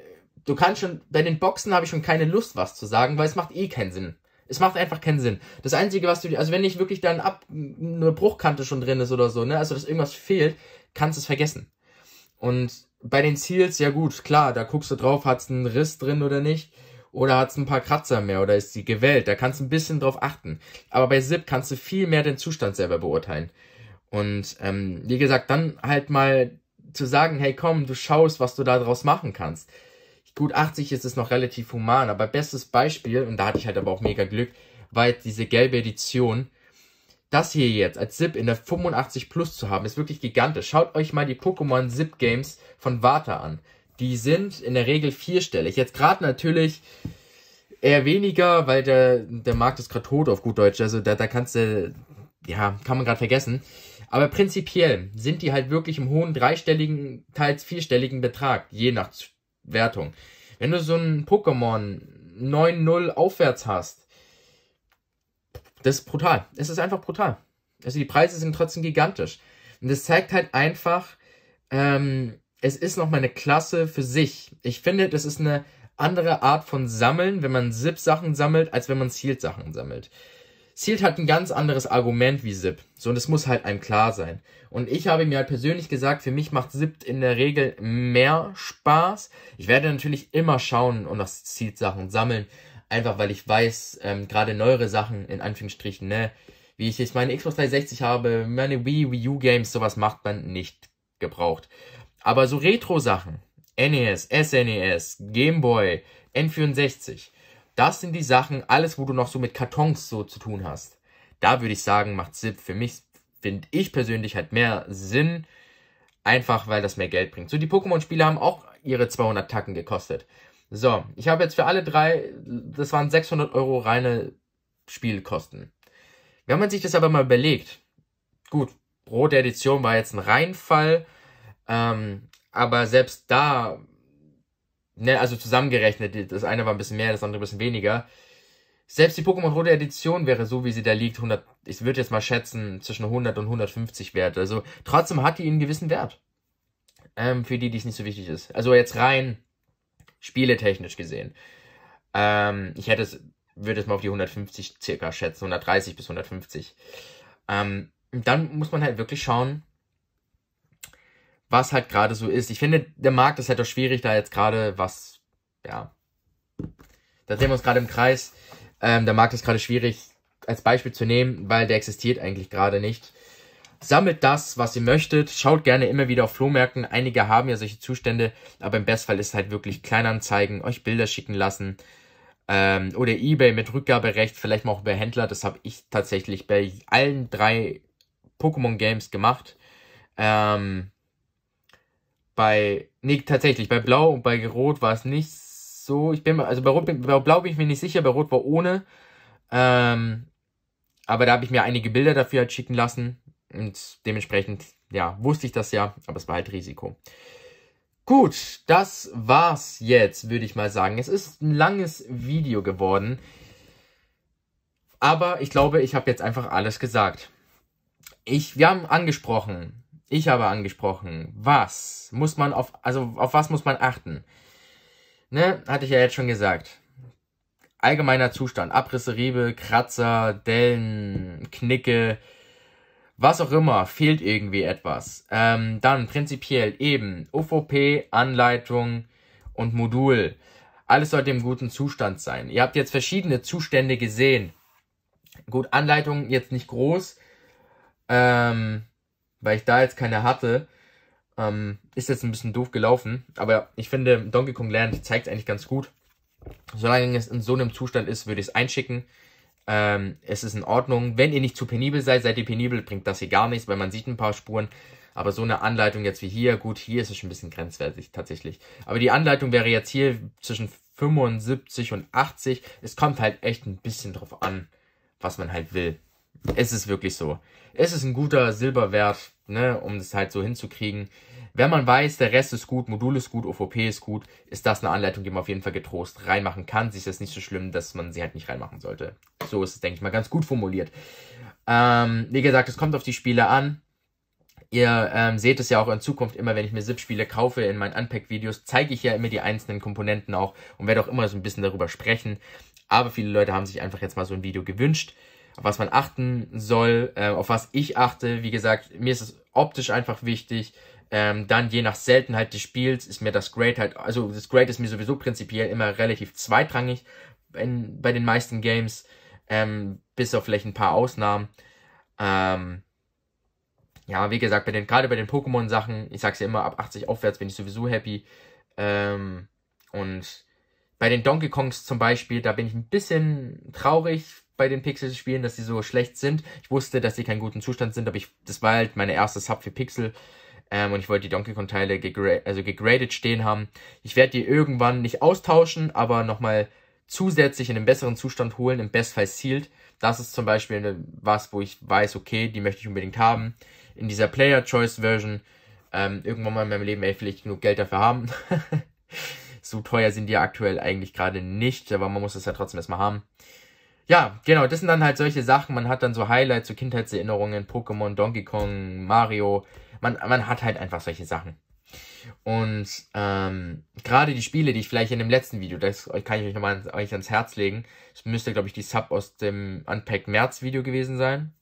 Du kannst schon, bei den Boxen habe ich schon keine Lust, was zu sagen, weil es macht eh keinen Sinn. Es macht einfach keinen Sinn. Das Einzige, was du, also wenn nicht wirklich dann ab, eine Bruchkante schon drin ist oder so, ne, also dass irgendwas fehlt, kannst du es vergessen. Und bei den Ziels, ja gut, klar, da guckst du drauf, hat's einen Riss drin oder nicht, oder hat's ein paar Kratzer mehr, oder ist sie gewellt, da kannst du ein bisschen drauf achten. Aber bei Zip kannst du viel mehr den Zustand selber beurteilen. Und ähm, wie gesagt, dann halt mal zu sagen, hey komm, du schaust, was du da draus machen kannst gut 80 ist es noch relativ human, aber bestes Beispiel, und da hatte ich halt aber auch mega Glück, war jetzt diese gelbe Edition. Das hier jetzt als Zip in der 85 Plus zu haben, ist wirklich gigantisch. Schaut euch mal die Pokémon Zip Games von Vata an. Die sind in der Regel vierstellig. Jetzt gerade natürlich eher weniger, weil der, der Markt ist gerade tot auf gut Deutsch. Also da, da kannst du, ja, kann man gerade vergessen. Aber prinzipiell sind die halt wirklich im hohen dreistelligen, teils vierstelligen Betrag, je nach Wertung. Wenn du so ein Pokémon 9-0 aufwärts hast, das ist brutal. Es ist einfach brutal. Also die Preise sind trotzdem gigantisch. Und das zeigt halt einfach, ähm, es ist nochmal eine Klasse für sich. Ich finde, das ist eine andere Art von Sammeln, wenn man Zip-Sachen sammelt, als wenn man Sealed-Sachen sammelt. Zielt hat ein ganz anderes Argument wie Zip. So, und es muss halt einem klar sein. Und ich habe mir halt persönlich gesagt, für mich macht Zip in der Regel mehr Spaß. Ich werde natürlich immer schauen und nach Zielt sachen sammeln. Einfach weil ich weiß, ähm, gerade neuere Sachen, in Anführungsstrichen, ne, wie ich jetzt meine Xbox 360 habe, meine Wii, Wii U Games, sowas macht man nicht gebraucht. Aber so Retro-Sachen, NES, SNES, Game Boy, N64, das sind die Sachen, alles, wo du noch so mit Kartons so zu tun hast. Da würde ich sagen, macht Zip für mich, finde ich persönlich, halt mehr Sinn, einfach weil das mehr Geld bringt. So, die Pokémon-Spiele haben auch ihre 200 Tacken gekostet. So, ich habe jetzt für alle drei, das waren 600 Euro reine Spielkosten. Wenn man sich das aber mal überlegt, gut, rote Edition war jetzt ein Reinfall, ähm, aber selbst da ne, also zusammengerechnet, das eine war ein bisschen mehr, das andere ein bisschen weniger. Selbst die Pokémon Rote Edition wäre so, wie sie da liegt, 100, ich würde jetzt mal schätzen, zwischen 100 und 150 wert. Also trotzdem hat die einen gewissen Wert. Ähm, für die, die es nicht so wichtig ist. Also jetzt rein spieletechnisch gesehen. Ähm, ich hätte es, würde es mal auf die 150 circa schätzen, 130 bis 150. Ähm, dann muss man halt wirklich schauen, was halt gerade so ist. Ich finde, der Markt ist halt doch schwierig, da jetzt gerade was, ja, da drehen wir uns gerade im Kreis. Ähm, der Markt ist gerade schwierig als Beispiel zu nehmen, weil der existiert eigentlich gerade nicht. Sammelt das, was ihr möchtet. Schaut gerne immer wieder auf Flohmärkten. Einige haben ja solche Zustände, aber im Bestfall ist es halt wirklich Kleinanzeigen, euch Bilder schicken lassen. Ähm, oder Ebay mit Rückgaberecht, vielleicht mal auch über Händler. Das habe ich tatsächlich bei allen drei Pokémon-Games gemacht. Ähm, bei, nee, tatsächlich, bei Blau und bei Rot war es nicht so. Ich bin also bei, Rot, bei Blau bin ich mir nicht sicher, bei Rot war ohne. Ähm, aber da habe ich mir einige Bilder dafür halt schicken lassen. Und dementsprechend, ja, wusste ich das ja, aber es war halt Risiko. Gut, das war's jetzt, würde ich mal sagen. Es ist ein langes Video geworden. Aber ich glaube, ich habe jetzt einfach alles gesagt. Ich, wir haben angesprochen, ich habe angesprochen, was muss man auf, also auf was muss man achten? Ne, hatte ich ja jetzt schon gesagt. Allgemeiner Zustand, Abrisse, Riebe, Kratzer, Dellen, Knicke, was auch immer, fehlt irgendwie etwas. Ähm, dann prinzipiell eben UVP, Anleitung und Modul. Alles sollte im guten Zustand sein. Ihr habt jetzt verschiedene Zustände gesehen. Gut, Anleitung jetzt nicht groß. Ähm, weil ich da jetzt keine hatte, ähm, ist jetzt ein bisschen doof gelaufen. Aber ich finde, Donkey Kong Land zeigt es eigentlich ganz gut. Solange es in so einem Zustand ist, würde ich es einschicken. Ähm, es ist in Ordnung. Wenn ihr nicht zu penibel seid, seid ihr penibel, bringt das hier gar nichts, weil man sieht ein paar Spuren. Aber so eine Anleitung jetzt wie hier, gut, hier ist es schon ein bisschen grenzwertig tatsächlich. Aber die Anleitung wäre jetzt hier zwischen 75 und 80. Es kommt halt echt ein bisschen drauf an, was man halt will. Es ist wirklich so. Es ist ein guter Silberwert, ne, um das halt so hinzukriegen. Wenn man weiß, der Rest ist gut, Modul ist gut, OVP ist gut, ist das eine Anleitung, die man auf jeden Fall getrost reinmachen kann. Sie ist jetzt nicht so schlimm, dass man sie halt nicht reinmachen sollte. So ist es, denke ich mal, ganz gut formuliert. Ähm, wie gesagt, es kommt auf die Spiele an. Ihr ähm, seht es ja auch in Zukunft immer, wenn ich mir sip spiele kaufe in meinen Unpack-Videos, zeige ich ja immer die einzelnen Komponenten auch und werde auch immer so ein bisschen darüber sprechen. Aber viele Leute haben sich einfach jetzt mal so ein Video gewünscht auf was man achten soll, äh, auf was ich achte. Wie gesagt, mir ist es optisch einfach wichtig. Ähm, dann je nach Seltenheit des Spiels ist mir das Great halt, also das Great ist mir sowieso prinzipiell immer relativ zweitrangig in, bei den meisten Games, ähm, bis auf vielleicht ein paar Ausnahmen. Ähm, ja, wie gesagt, bei den, gerade bei den Pokémon-Sachen, ich sag's ja immer, ab 80 aufwärts bin ich sowieso happy. Ähm, und bei den Donkey Kongs zum Beispiel, da bin ich ein bisschen traurig, bei den Pixel-Spielen, dass sie so schlecht sind. Ich wusste, dass sie keinen guten Zustand sind, aber ich, das war halt meine erste Sub für Pixel. Ähm, und ich wollte die Donkey Kong-Teile gegra also gegradet stehen haben. Ich werde die irgendwann nicht austauschen, aber nochmal zusätzlich in einem besseren Zustand holen, im Bestfall sealed. Das ist zum Beispiel was, wo ich weiß, okay, die möchte ich unbedingt haben. In dieser Player Choice Version ähm, irgendwann mal in meinem Leben, ey, vielleicht genug Geld dafür haben. so teuer sind die aktuell eigentlich gerade nicht, aber man muss es ja trotzdem erstmal haben ja, genau, das sind dann halt solche Sachen. Man hat dann so Highlights, so Kindheitserinnerungen, Pokémon, Donkey Kong, Mario. Man, man hat halt einfach solche Sachen. Und ähm, gerade die Spiele, die ich vielleicht in dem letzten Video, das kann ich euch nochmal euch ans Herz legen. Das müsste, glaube ich, die Sub aus dem Unpack März Video gewesen sein.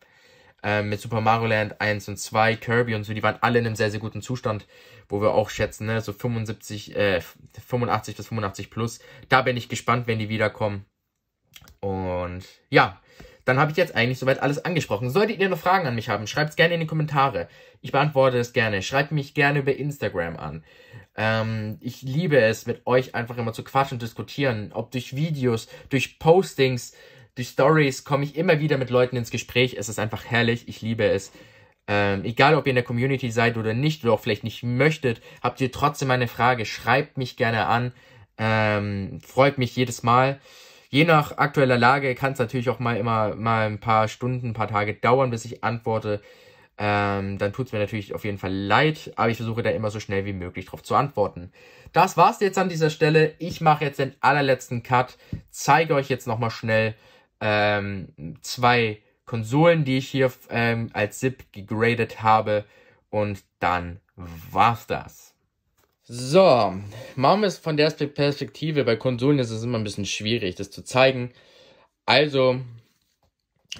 Ähm, mit Super Mario Land 1 und 2, Kirby und so, die waren alle in einem sehr, sehr guten Zustand, wo wir auch schätzen, ne, so 75, äh, 85 bis 85 plus. Da bin ich gespannt, wenn die wiederkommen. Und ja, dann habe ich jetzt eigentlich soweit alles angesprochen. Solltet ihr noch Fragen an mich haben, schreibt es gerne in die Kommentare. Ich beantworte es gerne. Schreibt mich gerne über Instagram an. Ähm, ich liebe es, mit euch einfach immer zu quatschen und diskutieren. Ob durch Videos, durch Postings, durch Stories komme ich immer wieder mit Leuten ins Gespräch. Es ist einfach herrlich. Ich liebe es. Ähm, egal, ob ihr in der Community seid oder nicht oder auch vielleicht nicht möchtet, habt ihr trotzdem eine Frage. Schreibt mich gerne an. Ähm, freut mich jedes Mal. Je nach aktueller Lage kann es natürlich auch mal immer mal ein paar Stunden, ein paar Tage dauern, bis ich antworte. Ähm, dann tut es mir natürlich auf jeden Fall leid, aber ich versuche da immer so schnell wie möglich drauf zu antworten. Das war's jetzt an dieser Stelle. Ich mache jetzt den allerletzten Cut, zeige euch jetzt nochmal schnell ähm, zwei Konsolen, die ich hier ähm, als ZIP gegradet habe und dann war's das. So, machen wir es von der Perspektive. Bei Konsolen ist es immer ein bisschen schwierig, das zu zeigen. Also,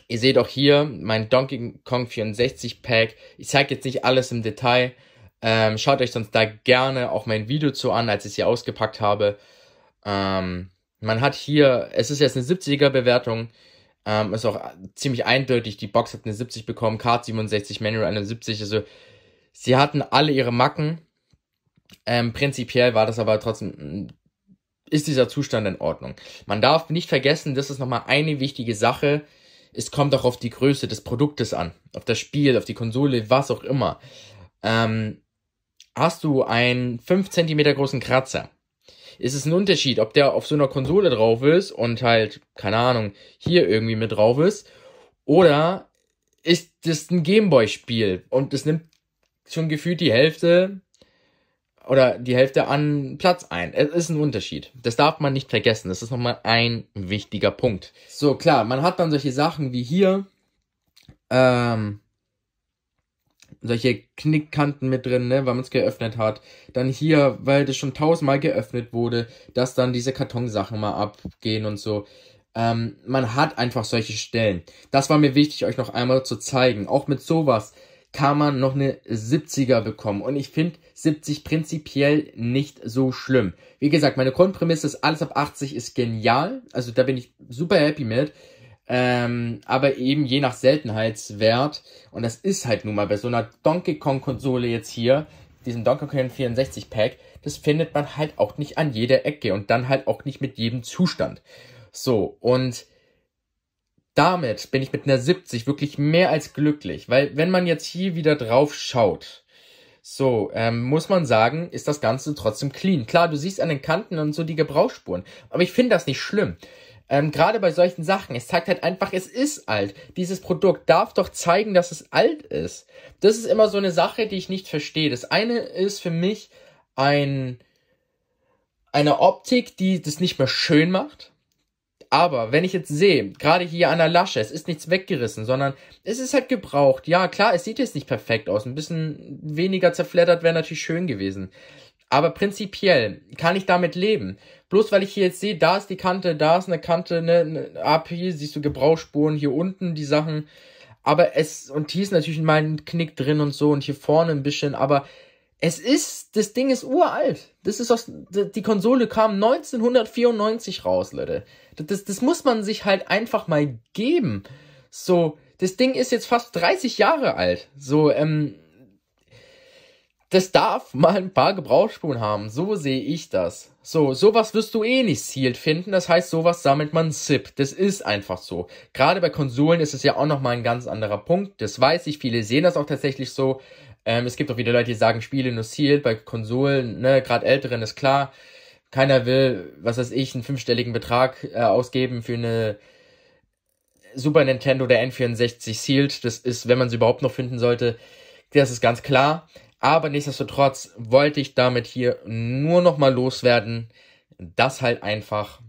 ihr seht auch hier mein Donkey Kong 64 Pack. Ich zeige jetzt nicht alles im Detail. Ähm, schaut euch sonst da gerne auch mein Video zu an, als ich sie ausgepackt habe. Ähm, man hat hier, es ist jetzt eine 70er Bewertung. Ähm, ist auch ziemlich eindeutig. Die Box hat eine 70 bekommen, Card 67, Manual 71. Also, sie hatten alle ihre Macken. Ähm, prinzipiell war das aber trotzdem, ist dieser Zustand in Ordnung. Man darf nicht vergessen, das ist nochmal eine wichtige Sache. Es kommt auch auf die Größe des Produktes an, auf das Spiel, auf die Konsole, was auch immer. Ähm, hast du einen 5 cm großen Kratzer, ist es ein Unterschied, ob der auf so einer Konsole drauf ist und halt, keine Ahnung, hier irgendwie mit drauf ist, oder ist das ein Gameboy-Spiel und es nimmt schon gefühlt die Hälfte oder die Hälfte an Platz ein. Es ist ein Unterschied. Das darf man nicht vergessen. Das ist nochmal ein wichtiger Punkt. So, klar, man hat dann solche Sachen wie hier, ähm, solche Knickkanten mit drin, ne, weil man es geöffnet hat. Dann hier, weil das schon tausendmal geöffnet wurde, dass dann diese Kartonsachen mal abgehen und so. Ähm, man hat einfach solche Stellen. Das war mir wichtig, euch noch einmal zu zeigen. Auch mit sowas kann man noch eine 70er bekommen. Und ich finde 70 prinzipiell nicht so schlimm. Wie gesagt, meine Grundprämisse ist, alles ab 80 ist genial. Also da bin ich super happy mit. Ähm, aber eben je nach Seltenheitswert. Und das ist halt nun mal bei so einer Donkey Kong Konsole jetzt hier, diesem Donkey Kong 64 Pack, das findet man halt auch nicht an jeder Ecke und dann halt auch nicht mit jedem Zustand. So, und damit bin ich mit einer 70 wirklich mehr als glücklich, weil wenn man jetzt hier wieder drauf schaut, so ähm, muss man sagen, ist das Ganze trotzdem clean. Klar, du siehst an den Kanten und so die Gebrauchsspuren, aber ich finde das nicht schlimm. Ähm, Gerade bei solchen Sachen, es zeigt halt einfach, es ist alt. Dieses Produkt darf doch zeigen, dass es alt ist. Das ist immer so eine Sache, die ich nicht verstehe. Das eine ist für mich ein eine Optik, die das nicht mehr schön macht, aber wenn ich jetzt sehe, gerade hier an der Lasche, es ist nichts weggerissen, sondern es ist halt gebraucht. Ja, klar, es sieht jetzt nicht perfekt aus. Ein bisschen weniger zerfleddert wäre natürlich schön gewesen. Aber prinzipiell kann ich damit leben. Bloß weil ich hier jetzt sehe, da ist die Kante, da ist eine Kante, eine, ne ab siehst du Gebrauchsspuren, hier unten die Sachen. Aber es, und hier ist natürlich mein Knick drin und so und hier vorne ein bisschen, aber es ist, das Ding ist uralt. Das ist aus, die Konsole kam 1994 raus, Leute. Das, das muss man sich halt einfach mal geben. So, das Ding ist jetzt fast 30 Jahre alt. So, ähm, das darf mal ein paar Gebrauchsspuren haben. So sehe ich das. So, sowas wirst du eh nicht sealed finden. Das heißt, sowas sammelt man zip. Das ist einfach so. Gerade bei Konsolen ist es ja auch nochmal ein ganz anderer Punkt. Das weiß ich. Viele sehen das auch tatsächlich so. Ähm, es gibt auch wieder Leute, die sagen, Spiele nur Sealed bei Konsolen, ne, gerade älteren ist klar. Keiner will, was weiß ich, einen fünfstelligen Betrag äh, ausgeben für eine Super Nintendo oder N64 Sealed. Das ist, wenn man sie überhaupt noch finden sollte, das ist ganz klar. Aber nichtsdestotrotz wollte ich damit hier nur nochmal loswerden, dass halt einfach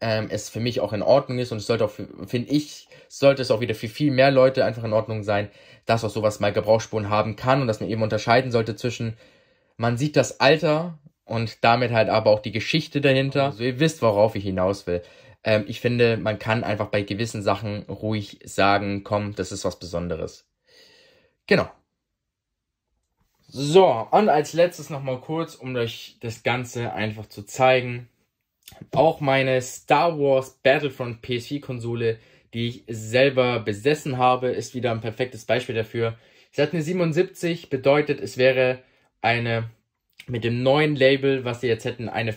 ähm, es für mich auch in Ordnung ist und es sollte auch, finde ich, sollte es auch wieder für viel mehr Leute einfach in Ordnung sein, dass auch sowas mal Gebrauchsspuren haben kann und dass man eben unterscheiden sollte zwischen, man sieht das Alter und damit halt aber auch die Geschichte dahinter. Also ihr wisst, worauf ich hinaus will. Ähm, ich finde, man kann einfach bei gewissen Sachen ruhig sagen, komm, das ist was Besonderes. Genau. So, und als letztes nochmal kurz, um euch das Ganze einfach zu zeigen. Auch meine Star Wars Battlefront PS4-Konsole die ich selber besessen habe, ist wieder ein perfektes Beispiel dafür. Ich hatte eine 77 bedeutet, es wäre eine mit dem neuen Label, was sie jetzt hätten, eine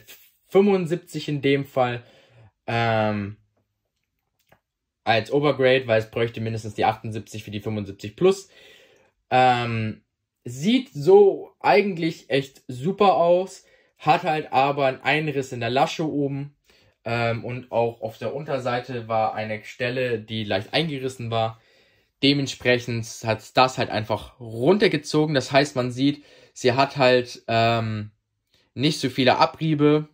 75 in dem Fall ähm, als Obergrade, weil es bräuchte mindestens die 78 für die 75 plus. Ähm, sieht so eigentlich echt super aus, hat halt aber einen Einriss in der Lasche oben, ähm, und auch auf der Unterseite war eine Stelle, die leicht eingerissen war. Dementsprechend hat das halt einfach runtergezogen. Das heißt, man sieht, sie hat halt ähm, nicht so viele Abriebe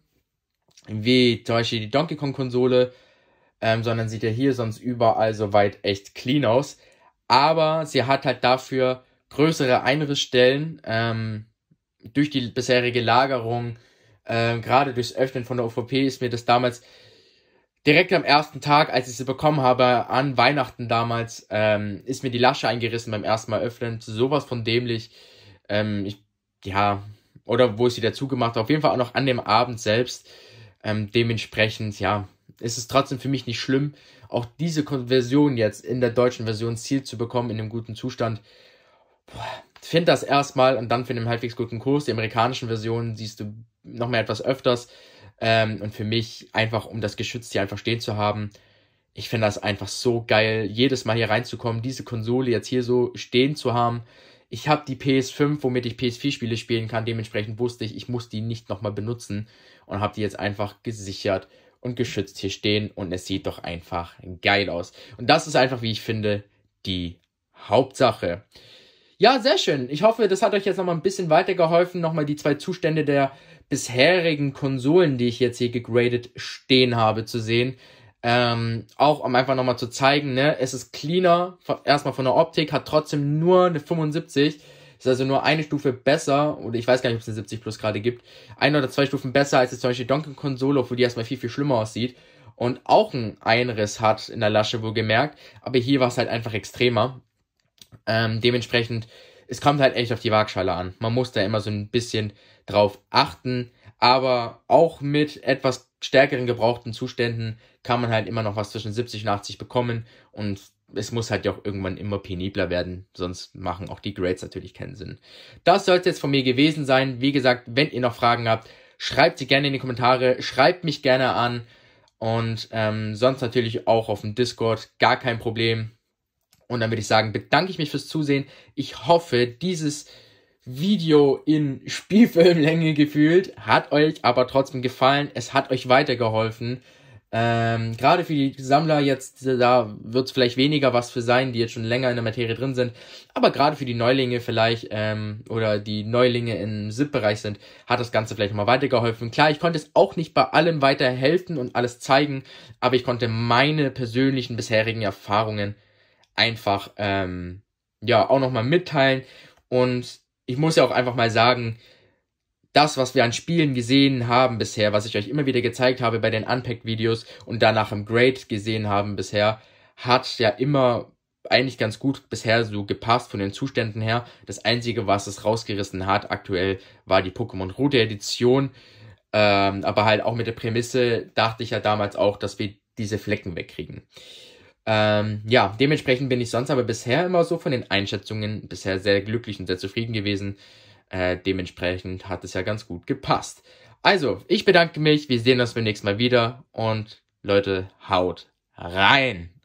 wie zum Beispiel die Donkey Kong Konsole, ähm, sondern sieht ja hier sonst überall so weit echt clean aus. Aber sie hat halt dafür größere Einrissstellen ähm, durch die bisherige Lagerung ähm, Gerade durchs Öffnen von der OVP ist mir das damals direkt am ersten Tag, als ich sie bekommen habe, an Weihnachten damals, ähm, ist mir die Lasche eingerissen beim ersten Mal öffnen. Sowas von dämlich. Ähm, ich, ja, oder wo ich sie dazu gemacht habe. Auf jeden Fall auch noch an dem Abend selbst. Ähm, dementsprechend, ja, ist es trotzdem für mich nicht schlimm, auch diese Konversion jetzt in der deutschen Version Ziel zu bekommen, in einem guten Zustand. Boah, find das erstmal und dann für einen halbwegs guten Kurs. Die amerikanischen Versionen siehst du nochmal etwas öfters. Ähm, und für mich einfach, um das Geschütz hier einfach stehen zu haben. Ich finde das einfach so geil, jedes Mal hier reinzukommen, diese Konsole jetzt hier so stehen zu haben. Ich habe die PS5, womit ich PS4-Spiele spielen kann. Dementsprechend wusste ich, ich muss die nicht nochmal benutzen und habe die jetzt einfach gesichert und geschützt hier stehen. Und es sieht doch einfach geil aus. Und das ist einfach, wie ich finde, die Hauptsache. Ja, sehr schön. Ich hoffe, das hat euch jetzt nochmal ein bisschen weitergeholfen, nochmal die zwei Zustände der bisherigen Konsolen, die ich jetzt hier gegradet stehen habe, zu sehen. Ähm, auch um einfach nochmal zu zeigen, ne, es ist cleaner, erstmal von der Optik, hat trotzdem nur eine 75, ist also nur eine Stufe besser, oder ich weiß gar nicht, ob es eine 70 Plus gerade gibt, ein oder zwei Stufen besser als jetzt zum Beispiel die Donkey Konsole, obwohl die erstmal viel, viel schlimmer aussieht und auch ein Einriss hat in der Lasche, wohl gemerkt, aber hier war es halt einfach extremer. Ähm, dementsprechend, es kommt halt echt auf die Waagschale an. Man muss da immer so ein bisschen drauf achten. Aber auch mit etwas stärkeren gebrauchten Zuständen kann man halt immer noch was zwischen 70 und 80 bekommen. Und es muss halt ja auch irgendwann immer penibler werden, sonst machen auch die Grades natürlich keinen Sinn. Das soll es jetzt von mir gewesen sein. Wie gesagt, wenn ihr noch Fragen habt, schreibt sie gerne in die Kommentare, schreibt mich gerne an und ähm, sonst natürlich auch auf dem Discord, gar kein Problem. Und dann würde ich sagen, bedanke ich mich fürs Zusehen. Ich hoffe, dieses Video in Spielfilmlänge gefühlt, hat euch aber trotzdem gefallen, es hat euch weitergeholfen. Ähm, Gerade für die Sammler jetzt, da wird es vielleicht weniger was für sein, die jetzt schon länger in der Materie drin sind. Aber gerade für die Neulinge vielleicht ähm, oder die Neulinge im SIP-Bereich sind, hat das Ganze vielleicht mal weitergeholfen. Klar, ich konnte es auch nicht bei allem weiterhelfen und alles zeigen, aber ich konnte meine persönlichen bisherigen Erfahrungen einfach ähm, ja auch nochmal mitteilen und ich muss ja auch einfach mal sagen, das, was wir an Spielen gesehen haben bisher, was ich euch immer wieder gezeigt habe bei den Unpacked-Videos und danach im Great gesehen haben bisher, hat ja immer eigentlich ganz gut bisher so gepasst von den Zuständen her. Das Einzige, was es rausgerissen hat aktuell, war die Pokémon Route Edition. Ähm, aber halt auch mit der Prämisse dachte ich ja damals auch, dass wir diese Flecken wegkriegen. Ähm, ja, dementsprechend bin ich sonst aber bisher immer so von den Einschätzungen bisher sehr glücklich und sehr zufrieden gewesen. Äh, dementsprechend hat es ja ganz gut gepasst. Also, ich bedanke mich. Wir sehen uns beim nächsten Mal wieder. Und Leute, haut rein!